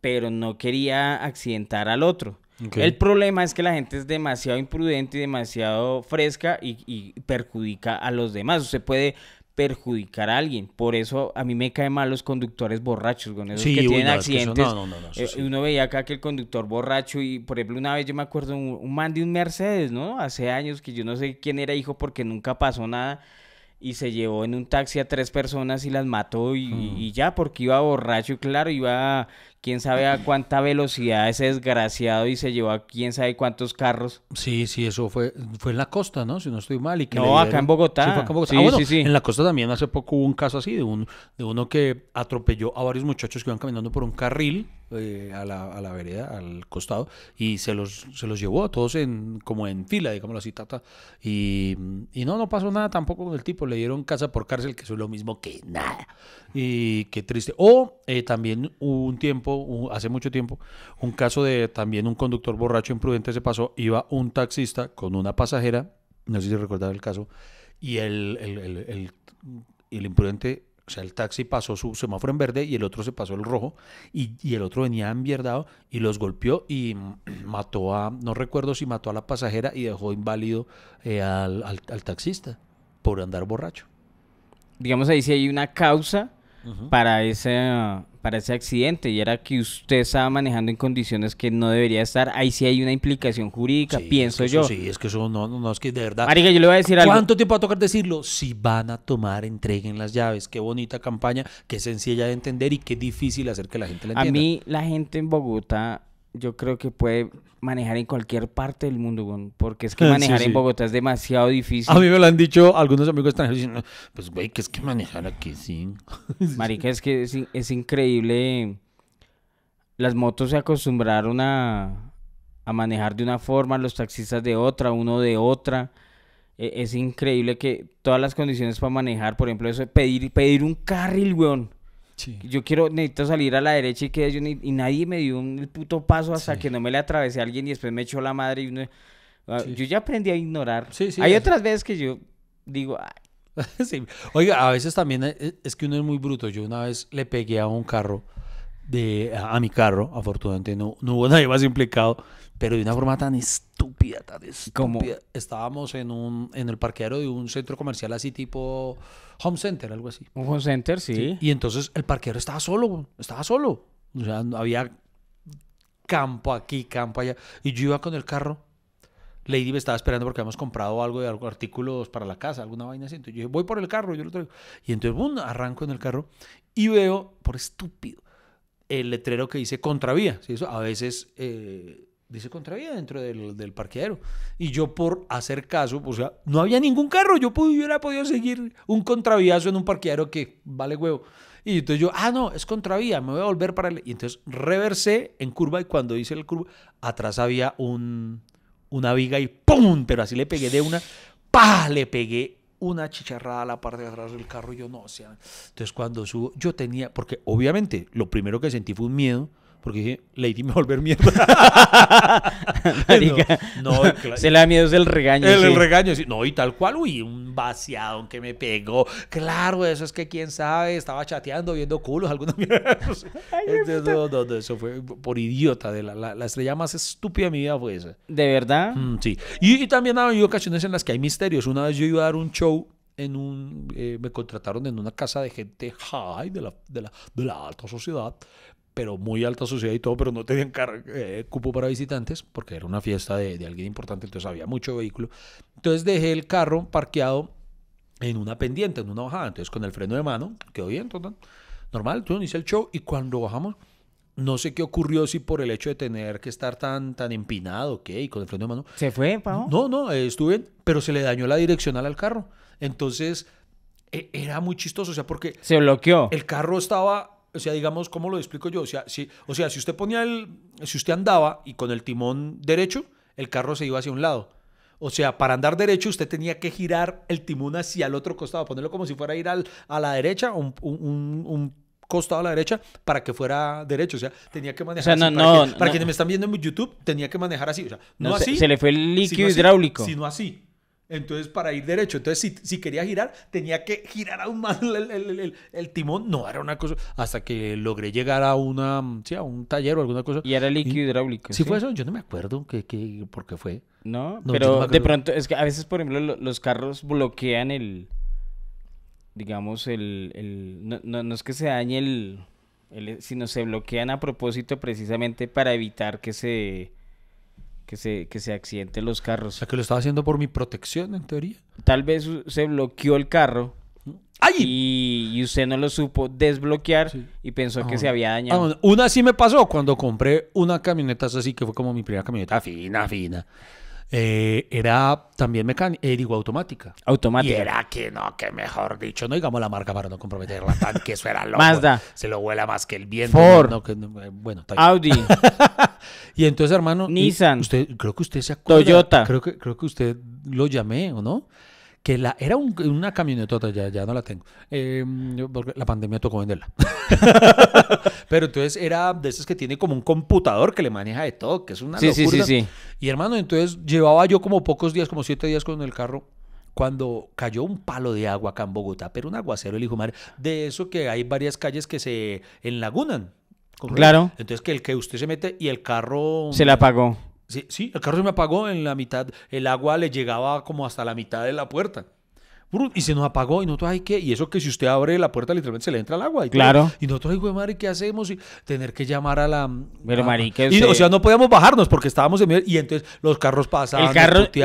pero no quería accidentar al otro. El problema es que la gente es demasiado imprudente y demasiado fresca y, y, perjudica a los demás. Usted puede perjudicar a alguien. Por eso a mí me caen mal los conductores borrachos, con esos que tienen accidentes. Uno veía acá que el conductor borracho y, por ejemplo, una vez yo me acuerdo un, un man de un Mercedes, ¿no? Hace años que yo no sé quién era hijo porque nunca pasó nada y se llevó en un taxi a tres personas y las mató mm. y, ya, porque iba borracho y claro, iba quién sabe a cuánta velocidad ese desgraciado y se llevó a quién sabe cuántos carros. Sí, sí, eso fue, fue en la costa, ¿no? Si no estoy mal. Y no, acá en Bogotá. Sí, ah, en sí, sí. En la costa también hace poco hubo un caso así de, un, de uno que atropelló a varios muchachos que iban caminando por un carril eh, a, la, vereda, al costado, y se los, se los llevó a todos en, como en fila, digamos así, Y, y no, no pasó nada tampoco con el tipo, le dieron casa por cárcel, que eso es lo mismo que nada. Y qué triste. O eh, también un tiempo, hace mucho tiempo, un caso de también un conductor borracho imprudente se pasó, iba un taxista con una pasajera, no sé si recordar el caso, y el, el, el imprudente o sea, el taxi pasó su semáforo en verde y el otro se pasó el rojo y, el otro venía envierdado y los golpeó y mató a, no recuerdo si mató a la pasajera y dejó inválido eh, al taxista por andar borracho. Digamos ahí si hay una causa para, ese, para ese accidente y era que usted estaba manejando en condiciones que no debería estar. Ahí sí hay una implicación jurídica, pienso yo. sí, es que eso no, no, es que de verdad. Marica, yo le voy a decir ¿Cuánto algo. ¿Cuánto tiempo va a tocar decirlo? Si van a tomar, entreguen las llaves. Qué bonita campaña, qué sencilla de entender y qué difícil hacer que la gente la entienda. A mí, la gente en Bogotá yo creo que puede manejar en cualquier parte del mundo, güey, porque es que manejar en Bogotá es demasiado difícil. A mí me lo han dicho algunos amigos extranjeros, diciendo, pues güey, que es que manejar aquí sí. Marica, es que es, increíble. Las motos se acostumbraron a, manejar de una forma, los taxistas de otra, uno de otra. E, es increíble que todas las condiciones para manejar, por ejemplo, eso, pedir, pedir un carril, weón. Yo quiero, necesito salir a la derecha y que y nadie me dio un puto paso hasta que no me le atravesé a alguien y después me echó la madre y uno, ah, yo ya aprendí a ignorar. Hay otras veces que yo digo, Oiga, a veces también eh, eh, es que uno es muy bruto. Yo una vez le pegué a un carro de a, mi carro, afortunadamente no, no hubo nadie más implicado pero de una forma tan estúpida, tan estúpida. estábamos en, un, en el parqueadero de un centro comercial así tipo home center, algo así. Un home center, sí. Y entonces el parqueadero estaba solo, estaba solo. O sea, había campo aquí, campo allá. Y yo iba con el carro. Lady me estaba esperando porque habíamos comprado algo de artículos para la casa, alguna vaina así. yo dije, voy por el carro, yo lo traigo. Y entonces, boom, arranco en el carro y veo, por estúpido, el letrero que dice contravía. Eso a veces eh, dice contravía dentro del, del parqueadero. Y yo por hacer caso, pues, no había ningún carro, yo hubiera podido seguir un contraviazo en un parqueadero que vale huevo. Y entonces yo, ah, no, es contravía, me voy a volver para el... Y entonces reversé en curva y cuando hice el curva, atrás había un, una viga y ¡pum! Pero así le pegué de una, pa Le pegué una chicharrada a la parte de atrás del carro y yo no, o sea... Entonces cuando subo, yo tenía, porque obviamente lo primero que sentí fue un miedo, porque dije, Lady me va a volver mierda. no, se le da miedo es el regaño. El, regaño, No, y tal cual, uy, un vaciado que me pegó. Claro, eso es que quién sabe, estaba chateando, viendo culos, alguna mierda. no, no, eso fue por idiota. De la, la, estrella más estúpida de mi vida fue esa. ¿De verdad? Mm, sí. Y, también ha habido ocasiones en las que hay misterios. Una vez yo iba a dar un show en un, eh, me contrataron en una casa de gente high, de la, de la, de la alta sociedad, pero muy alta sociedad y todo, pero no tenían eh, cupo para visitantes porque era una fiesta de, alguien importante, entonces había mucho vehículo. Entonces dejé el carro parqueado en una pendiente, en una bajada, entonces con el freno de mano, quedó bien, total normal, tú hice el show y cuando bajamos, no sé qué ocurrió, si por el hecho de tener que estar tan, tan empinado, ¿qué? Y con el freno de mano. ¿Se fue, Pau? No, no, eh, estuve, pero se le dañó la direccional al carro. Entonces, e, era muy chistoso, o sea, porque... Se bloqueó. El carro estaba o sea, digamos, ¿cómo lo explico yo? O sea, si, o sea, si usted ponía el, si usted andaba y con el timón derecho, el carro se iba hacia un lado. O sea, para andar derecho usted tenía que girar el timón hacia el otro costado, ponerlo como si fuera a ir al, a la derecha, un, costado a la derecha, para que fuera derecho. O sea, tenía que manejar así. No, para, no, para quienes me están viendo en YouTube, tenía que manejar así. O sea, no, así. Se, le fue el líquido hidráulico. sino así. Entonces, para ir derecho. Entonces, si, quería girar, tenía que girar aún más el, timón. No, era una cosa. Hasta que logré llegar a una sí, a un taller o alguna cosa. Y era líquido hidráulico. Si ¿sí? fue eso, yo no me acuerdo que, por qué fue. No, pero de pronto, es que a veces, por ejemplo, los carros bloquean el. Digamos, el. No, es que se dañe el, el. Sino se bloquean a propósito precisamente para evitar que se que se, que se accidenten los carros. O sea, que lo estaba haciendo por mi protección, en teoría. Tal vez se bloqueó el carro. ¡Ay! Y, usted no lo supo desbloquear y pensó que ah, se había dañado. Ah, una sí me pasó cuando compré una camioneta así, que fue como mi primera camioneta fina, fina. Eh, era también mecánica, eh, digo, automática. Automática. Y era que no, que mejor dicho, no digamos la marca para no comprometerla tan que eso era loco. da Se lo vuela más que el viento. Ford. que, eh, bueno, Audi. y entonces, hermano. Nissan. Usted, creo que usted se acuerda. Toyota. Creo que, creo que usted lo llamé, ¿o no? que la, era una camionetota, ya, ya no la tengo, em, porque la pandemia tocó venderla. Pero entonces era de esas que tiene como un computador que le maneja de todo, que es una sí, locura. Sí, sí, Y hermano, entonces llevaba yo como pocos días, como siete días con el carro cuando cayó un palo de agua acá en Bogotá, pero un aguacero, el hijo madre, de eso que hay varias calles que se enlagunan. Claro. Entonces que el que usted se mete y el carro... Se le apagó. Sí, sí, el carro se me apagó en la mitad. El agua le llegaba como hasta la mitad de la puerta y se nos apagó y nosotros, ay, ¿qué? Y eso que si usted abre la puerta, literalmente se le entra el agua. Y claro. Y nosotros, ay, güey, ¿qué hacemos? Y tener que llamar a la... Pero, marica, O sea, no podíamos bajarnos porque estábamos en medio y entonces los carros pasaban, el carro, y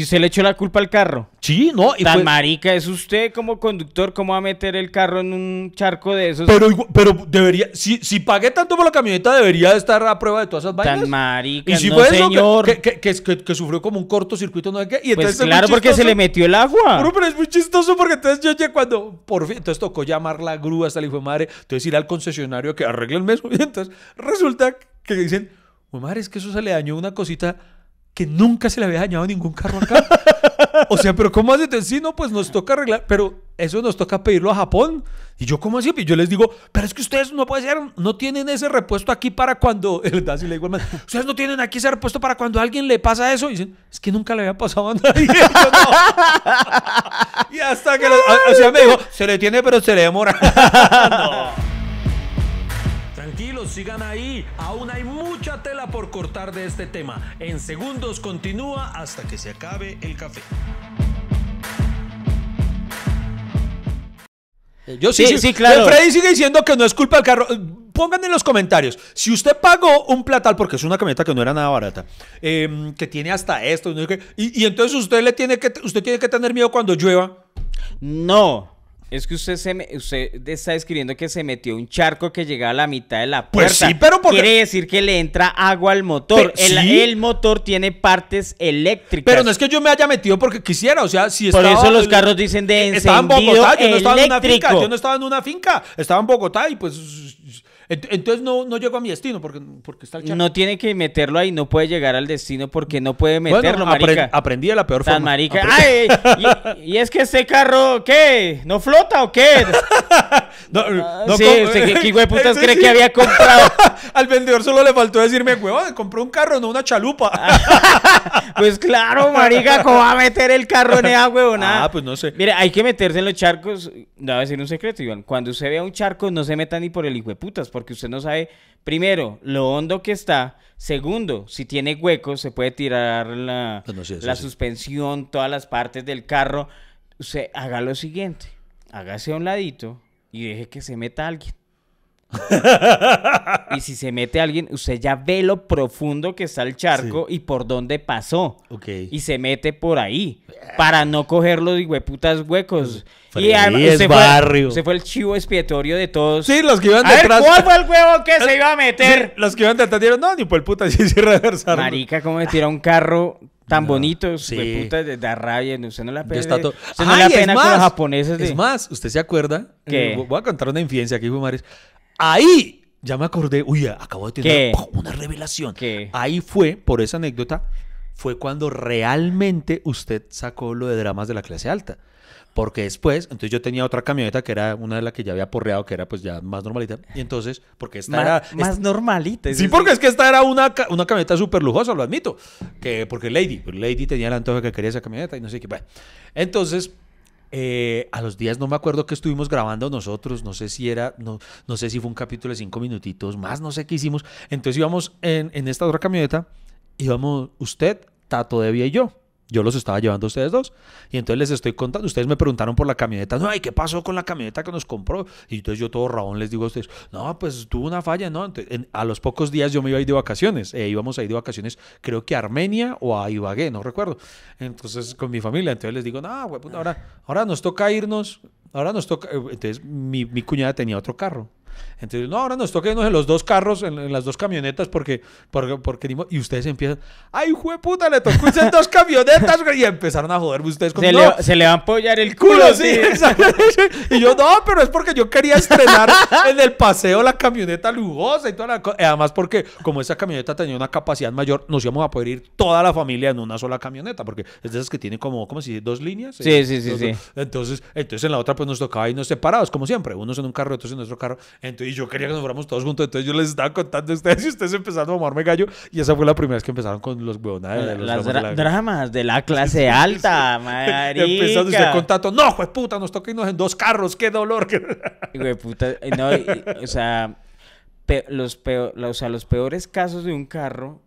usted, le echó la culpa al carro. Sí, no. Tan marica, es usted como conductor, ¿cómo va a meter el carro en un charco de esos? Pero, pero debería, si, si pagué tanto por la camioneta, debería estar a prueba de todas esas vainas. Tan marica, y si fue señor. Que, sufrió como un cortocircuito, no sé qué. Pues claro, porque se le metió el agua chistoso porque entonces yo ya cuando por fin, entonces tocó llamar la grúa hasta el hijo madre, entonces ir al concesionario que arregle el mes Y entonces resulta que dicen, madre, es que eso se le dañó una cosita que nunca se le había dañado a ningún carro acá. O sea, pero ¿cómo hace? Sí, no, pues nos toca arreglar, pero eso nos toca pedirlo a Japón. Y yo, como así? yo les digo, pero es que ustedes no pueden ser, no tienen ese repuesto aquí para cuando. El le digo, ustedes no tienen aquí ese repuesto para cuando a alguien le pasa eso. Y dicen, es que nunca le había pasado a nadie. Y, no. hasta que. o sea, me dijo, se le tiene, pero se le demora. no sigan ahí. Aún hay mucha tela por cortar de este tema. En segundos continúa hasta que se acabe el café. Eh, yo sí, sí, sí, claro. Freddy sigue diciendo que no es culpa del carro. Pongan en los comentarios, si usted pagó un platal, porque es una camioneta que no era nada barata, em, que tiene hasta esto, y, y entonces usted le tiene que, usted tiene que tener miedo cuando llueva. No, es que usted, se usted está escribiendo que se metió un charco que llegaba a la mitad de la pues puerta. Pues sí, pero porque... Quiere decir que le entra agua al motor. el, el, motor tiene partes eléctricas. Pero no es que yo me haya metido porque quisiera. O sea, si estaba... Por eso los carros dicen de encendido Estaba en Bogotá. Yo no estaba en una finca. Yo no estaba en una finca. Estaba en Bogotá y pues entonces no, no llegó a mi destino porque, porque está el No tiene que meterlo ahí, no puede llegar al destino porque no puede meterlo, aprendí la peor forma. marica. ¡Ay! Y, y, es que ese carro, ¿qué? ¿No flota o qué? No, no ah, sí, usted, ¿qué, qué putas cree que había comprado? Al vendedor solo le faltó decirme, huevón, compró un carro, no una chalupa. Ah. pues claro, marica, ¿cómo va a meter el carro en esa huevonada? Ah, pues no sé. Mire, hay que meterse en los charcos. No, voy a decir un secreto, Iván. Cuando usted vea un charco, no se meta ni por el hijo de putas, porque usted no sabe, primero, lo hondo que está. Segundo, si tiene huecos, se puede tirar la, ah, la suspensión, todas las partes del carro. Usted haga lo siguiente hágase a un ladito, y deje que se meta alguien. y si se mete alguien, usted ya ve lo profundo que está el charco y por dónde pasó. Y se mete por ahí para no coger los hueputas huecos. y se Fue, se fue el chivo expiatorio de todos. Sí, los que iban a detrás. Ver, ¿Cuál fue el huevo que se iba a meter? los que iban detrás dieron, no, ni por el puta, sí, sí, reversaron. Marica, ¿cómo metiera tira un carro tan bonito bonitos, de puta, de, da rabia, usted no la pena. Usted la pena con los japoneses. Es más, ¿usted se acuerda? que eh, Voy a contar una infidencia aquí, Mares. Ahí ya me acordé, uy, acabo de tener una revelación. Ahí fue, por esa anécdota, fue cuando realmente usted sacó lo de dramas de la clase alta. Porque después, entonces yo tenía otra camioneta que era una de las que ya había porreado, que era pues ya más normalita. Y entonces, porque esta era. Más normalita. Sí, porque es que esta era una, una camioneta súper lujosa, lo admito. Que, porque Lady, pues, Lady tenía el antojo que quería esa camioneta y no sé qué. Bueno. Entonces, eh, a los días no me acuerdo que estuvimos grabando nosotros, no sé si era, no, no sé si fue un capítulo de cinco minutitos más, no sé qué hicimos. Entonces íbamos en, en esta otra camioneta, íbamos usted, Tato Debbie y yo. Yo los estaba llevando a ustedes dos. Y entonces les estoy contando. Ustedes me preguntaron por la camioneta. No, qué pasó con la camioneta que nos compró? Y entonces yo todo rabón les digo a ustedes, no, pues tuvo una falla, ¿no? a los pocos días yo me iba a ir de vacaciones. Eh, íbamos a ir de vacaciones, creo que a Armenia o a Ibagué, no recuerdo. Entonces con mi familia. Entonces les digo, no, pues ahora, ahora nos toca irnos. Ahora nos toca. Eh, entonces mi cuñada tenía otro carro. Entonces, no, ahora nos toca irnos en los dos carros, en, las dos camionetas, porque, porque, porque, y ustedes empiezan, ay, puta, le tocó dos camionetas, y empezaron a joderme ustedes con se, le, se le va a apoyar el culo, sí, Y yo, no, pero es porque yo quería estrenar en el paseo la camioneta lujosa y toda la cosa. Además, porque como esa camioneta tenía una capacidad mayor, nos íbamos a poder ir toda la familia en una sola camioneta, porque es de esas que tienen como, ¿cómo si Dos líneas. Sí, sí, sí, sí. Entonces, entonces en la otra, pues nos tocaba irnos separados, como siempre, unos en un carro, otros en otro carro. Entonces, yo quería que nos fuéramos todos juntos. Entonces, yo les estaba contando a ustedes y ustedes empezaron a mamarme gallo. Y esa fue la primera vez que empezaron con los huevonadas. las dramas de la clase alta, marica. Empezando no, juez puta, nos toca irnos en dos carros, qué dolor. Güey, puta, no, o sea, los, los peores casos de un carro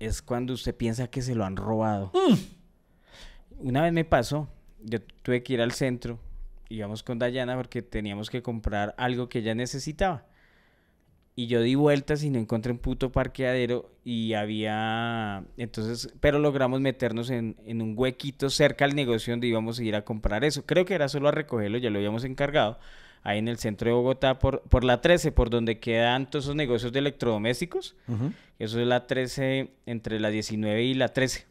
es cuando usted piensa que se lo han robado. Mm. Una vez me pasó, yo tuve que ir al centro íbamos con Dayana porque teníamos que comprar algo que ella necesitaba. Y yo di vueltas y no encontré un puto parqueadero y había... Entonces, pero logramos meternos en, un huequito cerca al negocio donde íbamos a ir a comprar eso. Creo que era solo a recogerlo, ya lo habíamos encargado. Ahí en el centro de Bogotá, por, por la 13, por donde quedan todos esos negocios de electrodomésticos. Eso es la 13, entre la 19 y la 13.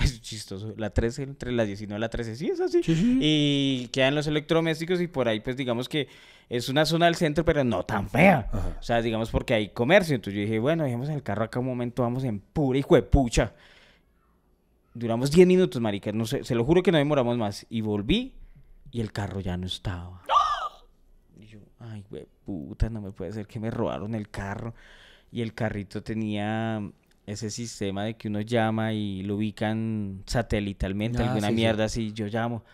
Es chistoso. La 13, entre las 19 y la 13, sí, es así. Y quedan los electrodomésticos y por ahí, pues digamos que es una zona del centro, pero no tan fea. O sea, digamos porque hay comercio. Entonces yo dije, bueno, dejemos el carro acá un momento, vamos en pura hijo de pucha. Duramos 10 minutos, marica. No sé, se lo juro que no demoramos más. Y volví y el carro ya no estaba. ¡No! Y yo, ay, güey, puta, no me puede ser que me robaron el carro. Y el carrito tenía ese sistema de que uno llama y lo ubican satelitalmente, ah, alguna mierda así, yo llamo,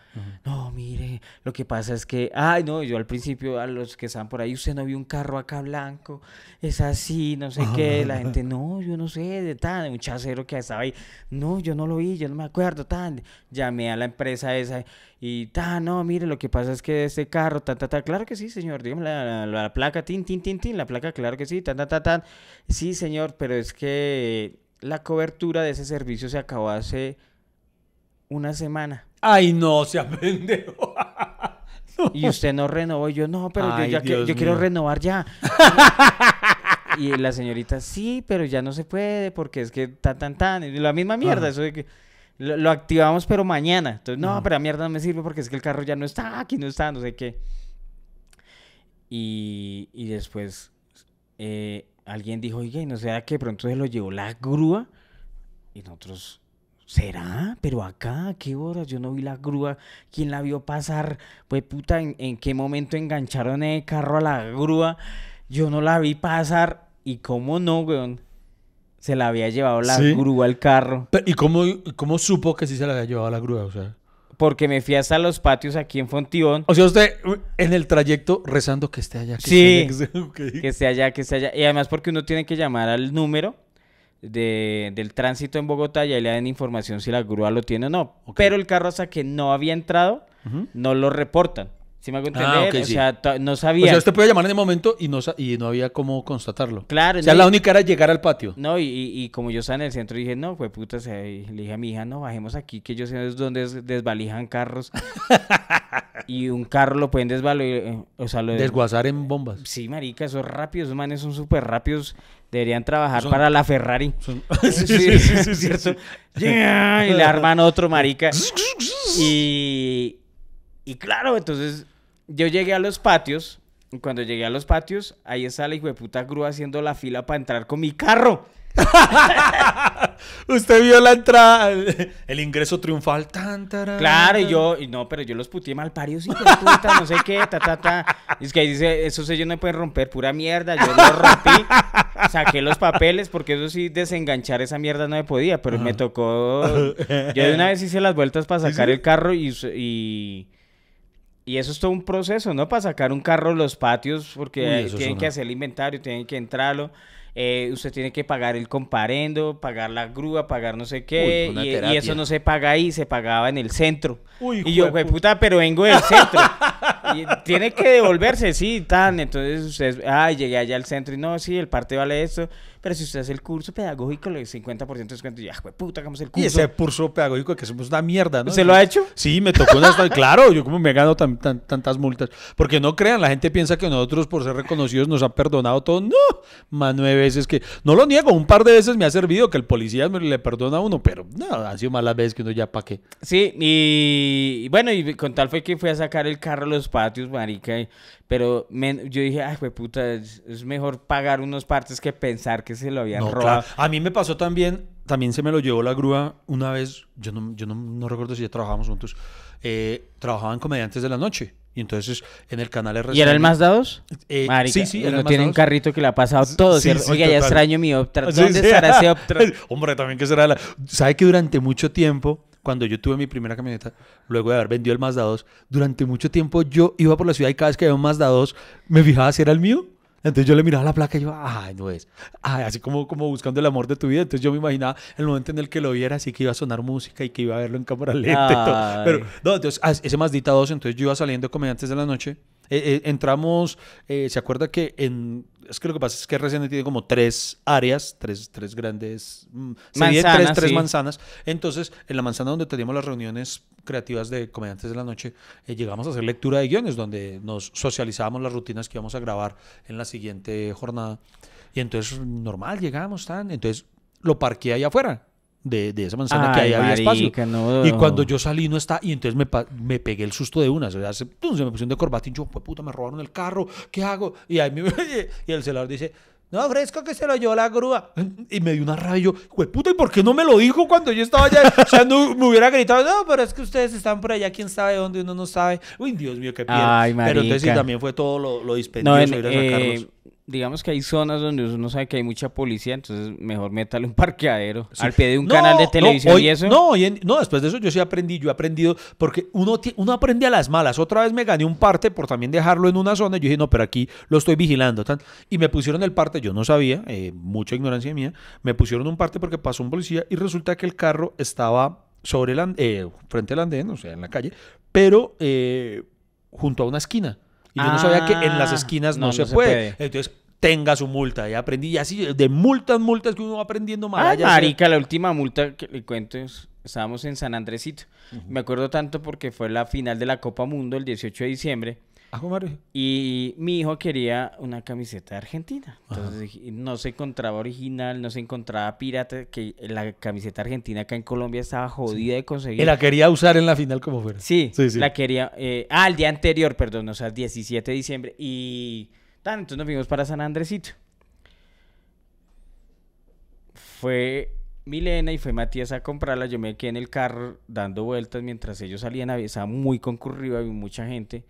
no, mire, lo que pasa es que, ay, no, yo al principio a los que están por ahí, usted no vio un carro acá blanco, es así, no sé qué, la gente, ah. no, yo no sé, de tan, un chacero que estaba ahí, no, yo no lo vi, yo no me acuerdo, tan, llamé a la empresa esa y, tan, no, mire, lo que pasa es que ese carro, tan, tan, tan, claro que sí, señor, dígame la, placa, tin, tin, tin, tin, la placa, claro que sí, tan, tan, tan, tan, sí, señor, pero es que la cobertura de ese servicio se acabó hace una semana. Ay, no, se pendejo. Y usted no renovó. yo, no, pero yo, quiero renovar ya. y la señorita, sí, pero ya no se puede porque es que tan, tan, tan. la misma mierda, ah. eso de que lo, activamos, pero mañana. Entonces, no, ah. pero la mierda no me sirve porque es que el carro ya no está, aquí no está, no sé qué. Y, y después eh, alguien dijo, oiga, ¿y no sea que pronto se lo llevó la grúa? Y nosotros, ¿será? ¿Pero acá? ¿A qué hora? Yo no vi la grúa. ¿Quién la vio pasar? Pues puta, ¿en, qué momento engancharon el carro a la grúa? Yo no la vi pasar. ¿Y cómo no, weón? Se la había llevado la grúa al carro. ¿Y cómo, cómo supo que sí se la había llevado la grúa? O sea porque me fui hasta los patios aquí en Fontibón. O sea, usted uh, en el trayecto rezando que esté allá. sí, que, esté, allá, que esté allá. Y además porque uno tiene que llamar al número del tránsito en Bogotá y ahí le dan información si la grúa lo tiene o no. Pero el carro hasta que no había entrado, no lo reportan. ¿Sí me hago ah, o sea, no sabía. O sea, usted podía llamar en el momento y no, y no había cómo constatarlo. Claro. O sea, la única era llegar al patio. No, y, como yo estaba en el centro, dije, no, fue puta, le dije a mi hija, no, bajemos aquí, que yo sé dónde desvalijan carros. y un carro lo pueden desvalijar. Eh, o sea, Desguazar en bombas. Sí, marica, esos rápidos, manes son súper rápidos. Deberían trabajar para la Ferrari. Son... sí, sí, sí, es cierto. y le arman otro, marica. y... Y claro, entonces yo llegué a los patios. Y cuando llegué a los patios, ahí está la hijo de puta grúa haciendo la fila para entrar con mi carro. Usted vio la entrada, el, ingreso triunfal. Tan, claro, y yo, y no, pero yo los puteé mal parios, y puta, no sé qué, ta, ta, ta. es que ahí dice, esos sellos no pueden romper, pura mierda. Yo los rompí, saqué los papeles, porque eso sí, desenganchar esa mierda no me podía, pero me tocó. Yo de una vez hice las vueltas para sacar el carro y y eso es todo un proceso, ¿no? Para sacar un carro a los patios, porque tienen que hacer el inventario, tienen que entrarlo. Eh, usted tiene que pagar el comparendo, pagar la grúa, pagar no sé qué, y, eso no se paga ahí, se pagaba en el centro. y yo, puta, pero vengo del centro. tiene que devolverse, sí, tan. Entonces ustedes, ah, llegué allá al centro y no, sí, el parte vale esto. Pero si usted hace el curso pedagógico, le 50% de descuento. Y ah, puta, hagamos el curso. Y ese curso pedagógico que somos una mierda, ¿no? ¿Se lo ha hecho? Sí, me tocó una. claro, yo como me he ganado tantas multas. Porque no crean, la gente piensa que nosotros por ser reconocidos nos han perdonado todo. No, más nueve veces que. No lo niego, un par de veces me ha servido que el policía me, le perdona a uno, pero no, ha sido malas veces que uno ya pa' qué. Sí, y, y bueno, y con tal fue que fui a sacar el carro a los patios, marica. pero yo dije, ay, pues, puta, es, mejor pagar unos partes que pensar que se lo habían robado. A mí me pasó también, también se me lo llevó la grúa una vez, yo no, yo no, recuerdo si ya trabajábamos juntos, eh, trabajaban comediantes de la noche. Y entonces en el canal RCN... ¿Y el más dados? Eh, marica, sí, sí. tiene un carrito que le ha pasado todo. Sí, sí, Oiga, ya extraño mi Optra. ¿Dónde estará ese Hombre, también que será ¿Sabe que durante mucho tiempo cuando yo tuve mi primera camioneta, luego de haber vendido el Mazda 2, durante mucho tiempo yo iba por la ciudad y cada vez que veo un Mazda 2 me fijaba si era el mío. Entonces yo le miraba la placa y yo, ay, no es. Ay, así como, como buscando el amor de tu vida. Entonces yo me imaginaba el momento en el que lo viera, así que iba a sonar música y que iba a verlo en cámara lenta Pero, no, entonces, ah, ese Mazda 2, entonces yo iba saliendo comer antes de la noche eh, eh, entramos, eh, ¿se acuerda que en... Es que lo que pasa es que recién tiene como tres áreas, tres, tres grandes... Mm, tres, tres, manzanas. Entonces, en la manzana donde teníamos las reuniones creativas de Comediantes de la Noche, llegamos a hacer lectura de guiones, donde nos socializábamos las rutinas que íbamos a grabar en la siguiente jornada. Y entonces, normal, llegamos, tan... Entonces, lo parqué ahí afuera de, de esa manzana que ahí había espacio. Y cuando yo salí no está, y entonces me, me pegué el susto de una. O sea, se, me pusieron de corbata y yo, pues puta, me robaron el carro, ¿qué hago? Y ahí me, y el celular dice, no, fresco que se lo llevó la grúa. Y me dio una rabia. Y yo, puta, ¿y por qué no me lo dijo cuando yo estaba allá? O sea, no, me hubiera gritado, no, pero es que ustedes están por allá, quién sabe dónde, uno no sabe. Uy, Dios mío, qué pena. Pero entonces sí, también fue todo lo, lo dispendioso de ir a sacarlos. Eh, digamos que hay zonas donde uno sabe que hay mucha policía, entonces mejor métale un parqueadero al pie de un canal de televisión y eso. No, después de eso yo sí aprendí, yo he aprendido, porque uno, uno aprende a las malas. Otra vez me gané un parte por también dejarlo en una zona. Yo dije, no, pero aquí lo estoy vigilando. y me pusieron el parte, yo no sabía, eh, mucha ignorancia mía, me pusieron un parte porque pasó un policía y resulta que el carro estaba sobre el eh, frente al andén, o sea, en la calle, pero eh, junto a una esquina. Y yo no sabía que en las ah, esquinas no, se, puede. Entonces, tenga su multa. Ya aprendí, y así de multas, multas que uno va aprendiendo ah, más. marica, la última multa que le cuento estábamos en San Andresito. Me acuerdo tanto porque fue la final de la Copa Mundo el 18 de diciembre. Y mi hijo quería una camiseta Argentina. Entonces no se encontraba original, no se encontraba pirata, que la camiseta argentina acá en Colombia estaba jodida de conseguir. Y la quería usar en la final como fuera. Sí, la quería... Eh, ah, el día anterior, perdón, o sea, 17 de diciembre. Y... Tan, entonces nos fuimos para San Andresito. Fue Milena y fue Matías a comprarla. Yo me quedé en el carro dando vueltas mientras ellos salían. Estaba muy concurrido, había mucha gente.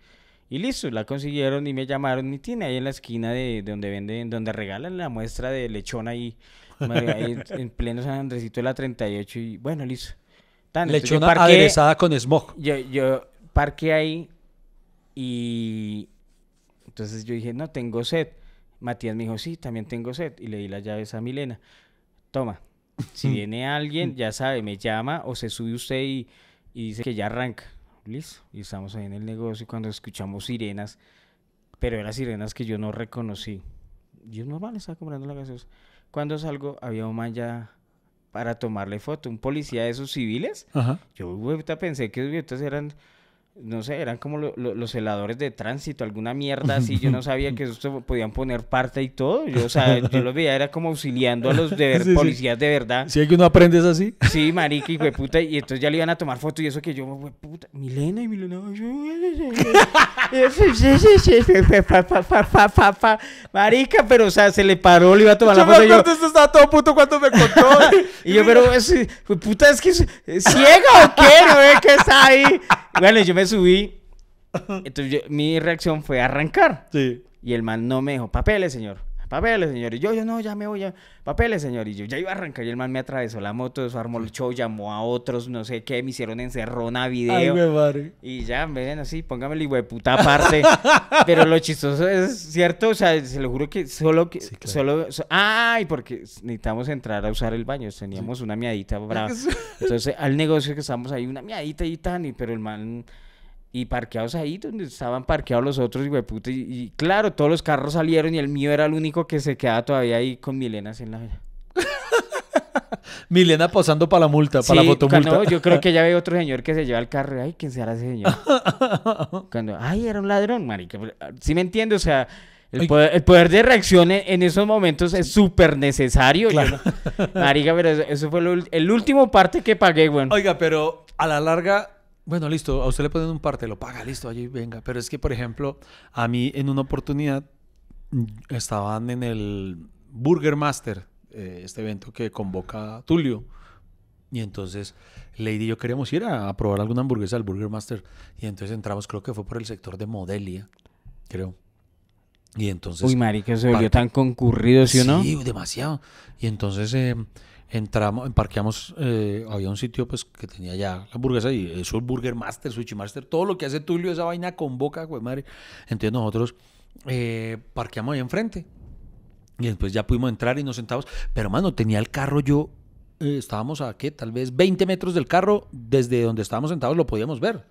Y listo, la consiguieron y me llamaron y tiene ahí en la esquina de, donde venden, donde regalan la muestra de lechón ahí, en pleno San Andresito de la 38 y bueno, listo. Tan, Lechona aderezada con smog. Yo, yo parqué ahí y entonces yo dije, no, tengo sed. Matías me dijo, sí, también tengo sed. Y le di las llaves a Milena. Toma, si viene alguien, ya sabe, me llama o se sube usted y, y dice que ya arranca. Listo. Y estamos ahí en el negocio cuando escuchamos sirenas, pero eran sirenas que yo no reconocí. Yo normal estaba comprando la gaseosa. Cuando salgo, había un man ya para tomarle foto, un policía de esos civiles. Yo, pensé que eran no sé, eran como los heladores de tránsito, alguna mierda así. Yo no sabía que eso podían poner parte y todo. Yo, o sea, yo los veía, era como auxiliando a los de policías de verdad. Si ¿Sí hay que uno aprende así. Sí, marica, y puta. Y entonces ya le iban a tomar fotos y eso que yo, oh, puta, Milena y Milena. marica, pero o sea, se le paró, le iba a tomar la foto. Me acuerdo, y yo, esto estaba todo puto cuando me contó. y yo, pero, puta, es que, ¿ciega o qué? ¿No es que está ahí? bueno, yo me subí. Entonces mi reacción fue arrancar. Sí. Y el man no me dijo, papeles, señor papeles, señor. Y yo, yo no, ya me voy, a... papeles, señor. Y yo ya iba a arrancar y el mal me atravesó la moto, eso armó el show, llamó a otros, no sé qué, me hicieron encerrona video. Y ya, ven así, póngame el puta aparte. Pero lo chistoso es, ¿cierto? O sea, se lo juro que solo que. solo, ay, porque necesitamos entrar a usar el baño. Teníamos una miadita brava. Entonces, al negocio que estábamos ahí, una miadita y tan, y pero el man y parqueados ahí donde estaban parqueados los otros y, y, claro, todos los carros salieron y el mío era el único que se quedaba todavía ahí con Milena en la Milena posando para la multa, para la fotomulta. No, yo creo que ya veo otro señor que se lleva el carro. Ay, ¿quién será ese señor? cuando, ay, era un ladrón, marica. Sí me entiende, o sea, el poder, el poder, de reacción en, esos momentos es súper necesario. Claro. marica, pero eso, fue el último parte que pagué, bueno. Oiga, pero a la larga bueno, listo, a usted le ponen un parte, lo paga, listo, allí venga. Pero es que, por ejemplo, a mí en una oportunidad mm, estaban en el Burger Master, eh, este evento que convoca Tulio. Y entonces Lady y yo queríamos ir a, probar alguna hamburguesa al Burger Master. Y entonces entramos, creo que fue por el sector de Modelia, creo. Y entonces. Uy, marica, se volvió tan concurrido, ¿sí o no? Sí, demasiado. Y entonces em, entramos, parqueamos eh, había un sitio pues que tenía ya la hamburguesa y eso es Burger Master, Switch Master, todo lo que hace Tulio, esa vaina con boca, güey madre. Entonces nosotros eh, parqueamos ahí enfrente y después ya pudimos entrar y nos sentamos, pero mano, tenía el carro yo, eh, estábamos a qué, tal vez 20 metros del carro, desde donde estábamos sentados lo podíamos ver.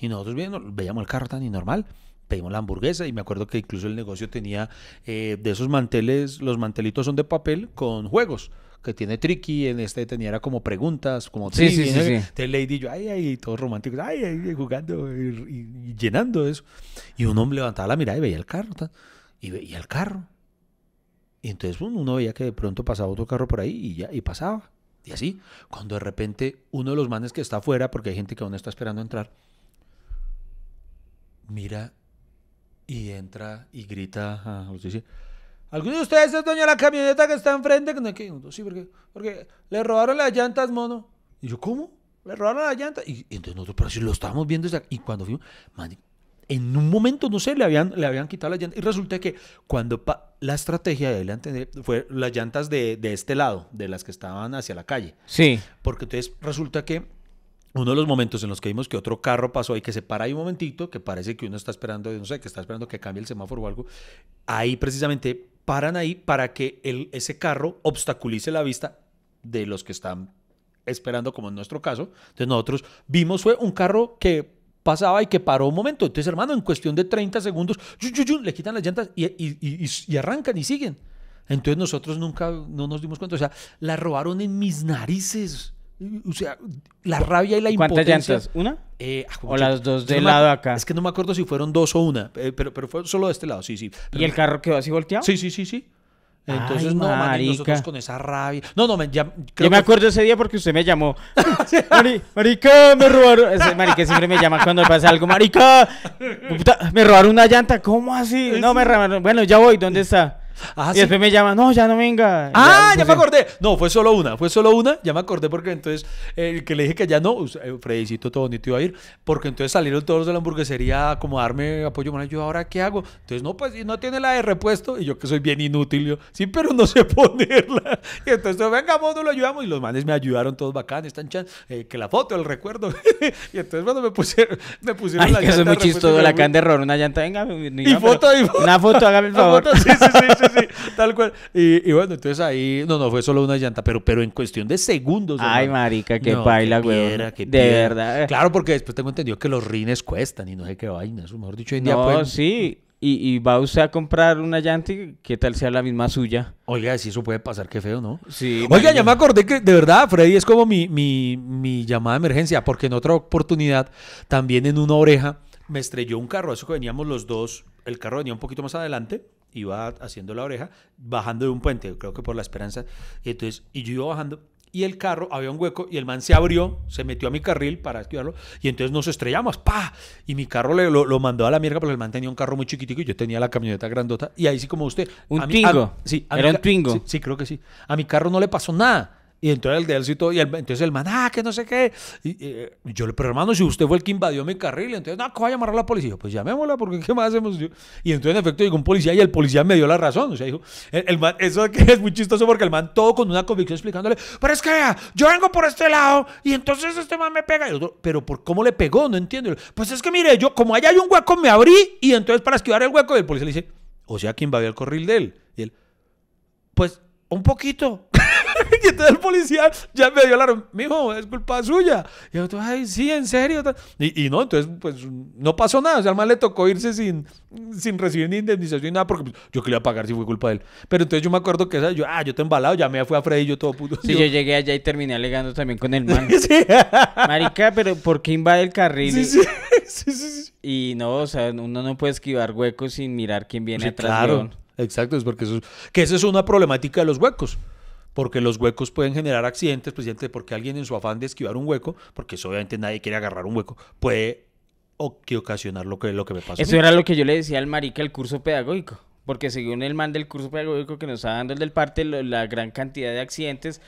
Y nosotros veíamos, veíamos el carro tan normal pedimos la hamburguesa y me acuerdo que incluso el negocio tenía eh, de esos manteles, los mantelitos son de papel con juegos que tiene Tricky, en este tenía era como preguntas, como sí, sí, Lady, yo, ay, ay, todo romántico, ay, ay, jugando y, llenando eso. Y un hombre levantaba la mirada y veía el carro, y veía el carro. Y entonces uno veía que de pronto pasaba otro carro por ahí y ya, y pasaba. Y así, cuando de repente uno de los manes que está afuera, porque hay gente que aún está esperando entrar, mira y entra y grita, y dice, ¿Alguno de ustedes es dueño de la camioneta que está enfrente? ¿Qué? Sí, porque, porque le robaron las llantas, mono. Y yo, ¿cómo? Le robaron las llantas. Y, entonces nosotros, pero si lo estábamos viendo, y cuando fuimos, en un momento, no sé, le habían, le habían quitado las llantas. Y resulta que cuando la estrategia de adelante fue las llantas de, de, este lado, de las que estaban hacia la calle. Sí. Porque entonces resulta que uno de los momentos en los que vimos que otro carro pasó y que se para ahí un momentito, que parece que uno está esperando, no sé, que está esperando que cambie el semáforo o algo, ahí precisamente paran ahí para que el, ese carro obstaculice la vista de los que están esperando, como en nuestro caso. Entonces nosotros vimos fue un carro que pasaba y que paró un momento. Entonces, hermano, en cuestión de 30 segundos, le quitan las llantas y, arrancan y siguen. Entonces nosotros nunca no nos dimos cuenta. O sea, la robaron en mis narices. O sea, la rabia y la ¿Cuántas ¿Cuántas llantas? ¿Una? Eh, ah, o las dos del lado acá. Es que no me acuerdo si fueron dos o una, eh, pero, pero fue solo de este lado, sí, sí. ¿Y el carro quedó así volteado? Sí, sí, sí, sí. Entonces, no, con esa rabia. No, no, ya. Yo me acuerdo ese día porque usted me llamó. marica, me robaron. marica siempre me llama cuando pasa algo. Marica, me robaron una llanta. ¿Cómo así? No, me robaron. Bueno, ya voy. ¿Dónde está? Ah, y después me llama, no, ya no venga. Ah, ya, pues, me acordé. No, fue solo una, fue solo una, ya me acordé porque entonces el eh, que le dije que ya no, eh, Fredicito todo bonito iba a ir, porque entonces salieron todos de la hamburguesería a como darme apoyo Bueno, Yo, ¿ahora qué hago? Entonces, no, pues no tiene la de repuesto y yo que soy bien inútil, yo, sí, pero no sé ponerla. Y entonces, venga, vos nos lo ayudamos y los manes me ayudaron todos bacán, están chan, eh, que la foto, el recuerdo. y entonces cuando me pusieron, me pusieron la que Eso es muy chistoso, la can de error, una llanta, venga, y, foto, Una foto, hágame el favor tal cual. Y, bueno, entonces ahí, no, no, fue solo una llanta, pero, pero en cuestión de segundos. Ay, marica, qué baila, güey. De verdad. Eh. Claro, porque después tengo entendido que los rines cuestan y no sé qué vaina. mejor dicho, no, sí. Y, va usted a comprar una llanta y qué tal sea la misma suya. Oiga, si eso puede pasar, qué feo, ¿no? Oiga, ya me acordé que de verdad, Freddy es como mi, mi llamada de emergencia, porque en otra oportunidad, también en una oreja, me estrelló un carro, eso que veníamos los dos, el carro venía un poquito más adelante iba haciendo la oreja, bajando de un puente, creo que por la esperanza. Y entonces, y yo iba bajando y el carro, había un hueco y el man se abrió, se metió a mi carril para esquivarlo y entonces nos estrellamos, ¡pa! Y mi carro lo, mandó a la mierda porque el man tenía un carro muy chiquitico y yo tenía la camioneta grandota y ahí sí como usted. Un twingo. sí, era sí, creo que sí. A mi carro no le pasó nada y entonces el de y todo, y entonces el man, ah, que no sé qué. Y, yo le pero hermano, si usted fue el que invadió mi carril, entonces, no, ¿cómo va a llamar a la policía? pues llamémosla, porque ¿qué más hacemos? y entonces, en efecto, llegó un policía y el policía me dio la razón. O sea, dijo, el, man, eso que es muy chistoso porque el man todo con una convicción explicándole, pero es que yo vengo por este lado y entonces este man me pega. Y pero ¿por cómo le pegó? No entiendo. Pues es que mire, yo como allá hay un hueco, me abrí y entonces para esquivar el hueco, el policía le dice, o sea, que invadió el carril de él? Y él, pues un poquito. y entonces el policía ya me dio la... Mijo, es culpa suya. Y yo, ay, sí, en serio. Y, no, entonces, pues, no pasó nada. O sea, al mal le tocó irse sin, sin recibir ni indemnización ni nada, porque pues, yo quería pagar si fue culpa de él. Pero entonces yo me acuerdo que esa, yo, ah, yo te he embalado, ya me fui a Freddy, yo todo puto. Sí, yo, llegué allá y terminé alegando también con el man. Marica, pero ¿por qué invade el carril? Sí, sí. Sí, Y no, o sea, uno no puede esquivar huecos sin mirar quién viene atrás. Claro, exacto, es porque eso, que esa es una problemática de los huecos porque los huecos pueden generar accidentes, presidente, porque alguien en su afán de esquivar un hueco, porque eso obviamente nadie quiere agarrar un hueco, puede que ocasionar lo que, lo que me pasó. Eso era lo que yo le decía al marica el curso pedagógico. Porque según el man del curso pedagógico que nos está dando el del parte, la gran cantidad de accidentes,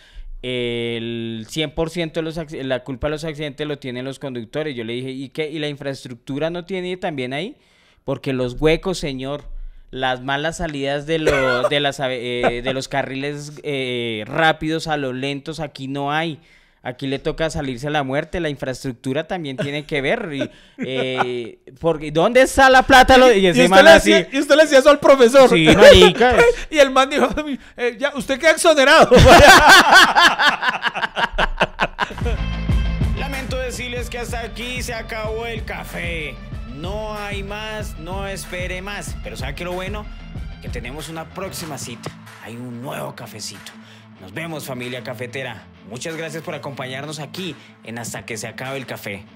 el 100% de los, la culpa de los accidentes lo tienen los conductores. Yo le dije, ¿y qué? ¿Y la infraestructura no tiene también ahí? Porque los huecos, señor las malas salidas de, de, las, eh, de los carriles eh, rápidos a los lentos, aquí no hay. Aquí le toca salirse a la muerte, la infraestructura también tiene que ver. Eh, porque, ¿Dónde está la plata? Y, usted le decía eso al profesor. y el man dijo, ya, usted queda exonerado. Lamento decirles que hasta aquí se acabó el café. No hay más, no espere más. Pero ¿sabe qué lo bueno? Que tenemos una próxima cita. Hay un nuevo cafecito. Nos vemos familia cafetera. Muchas gracias por acompañarnos aquí en Hasta que se acabe el café.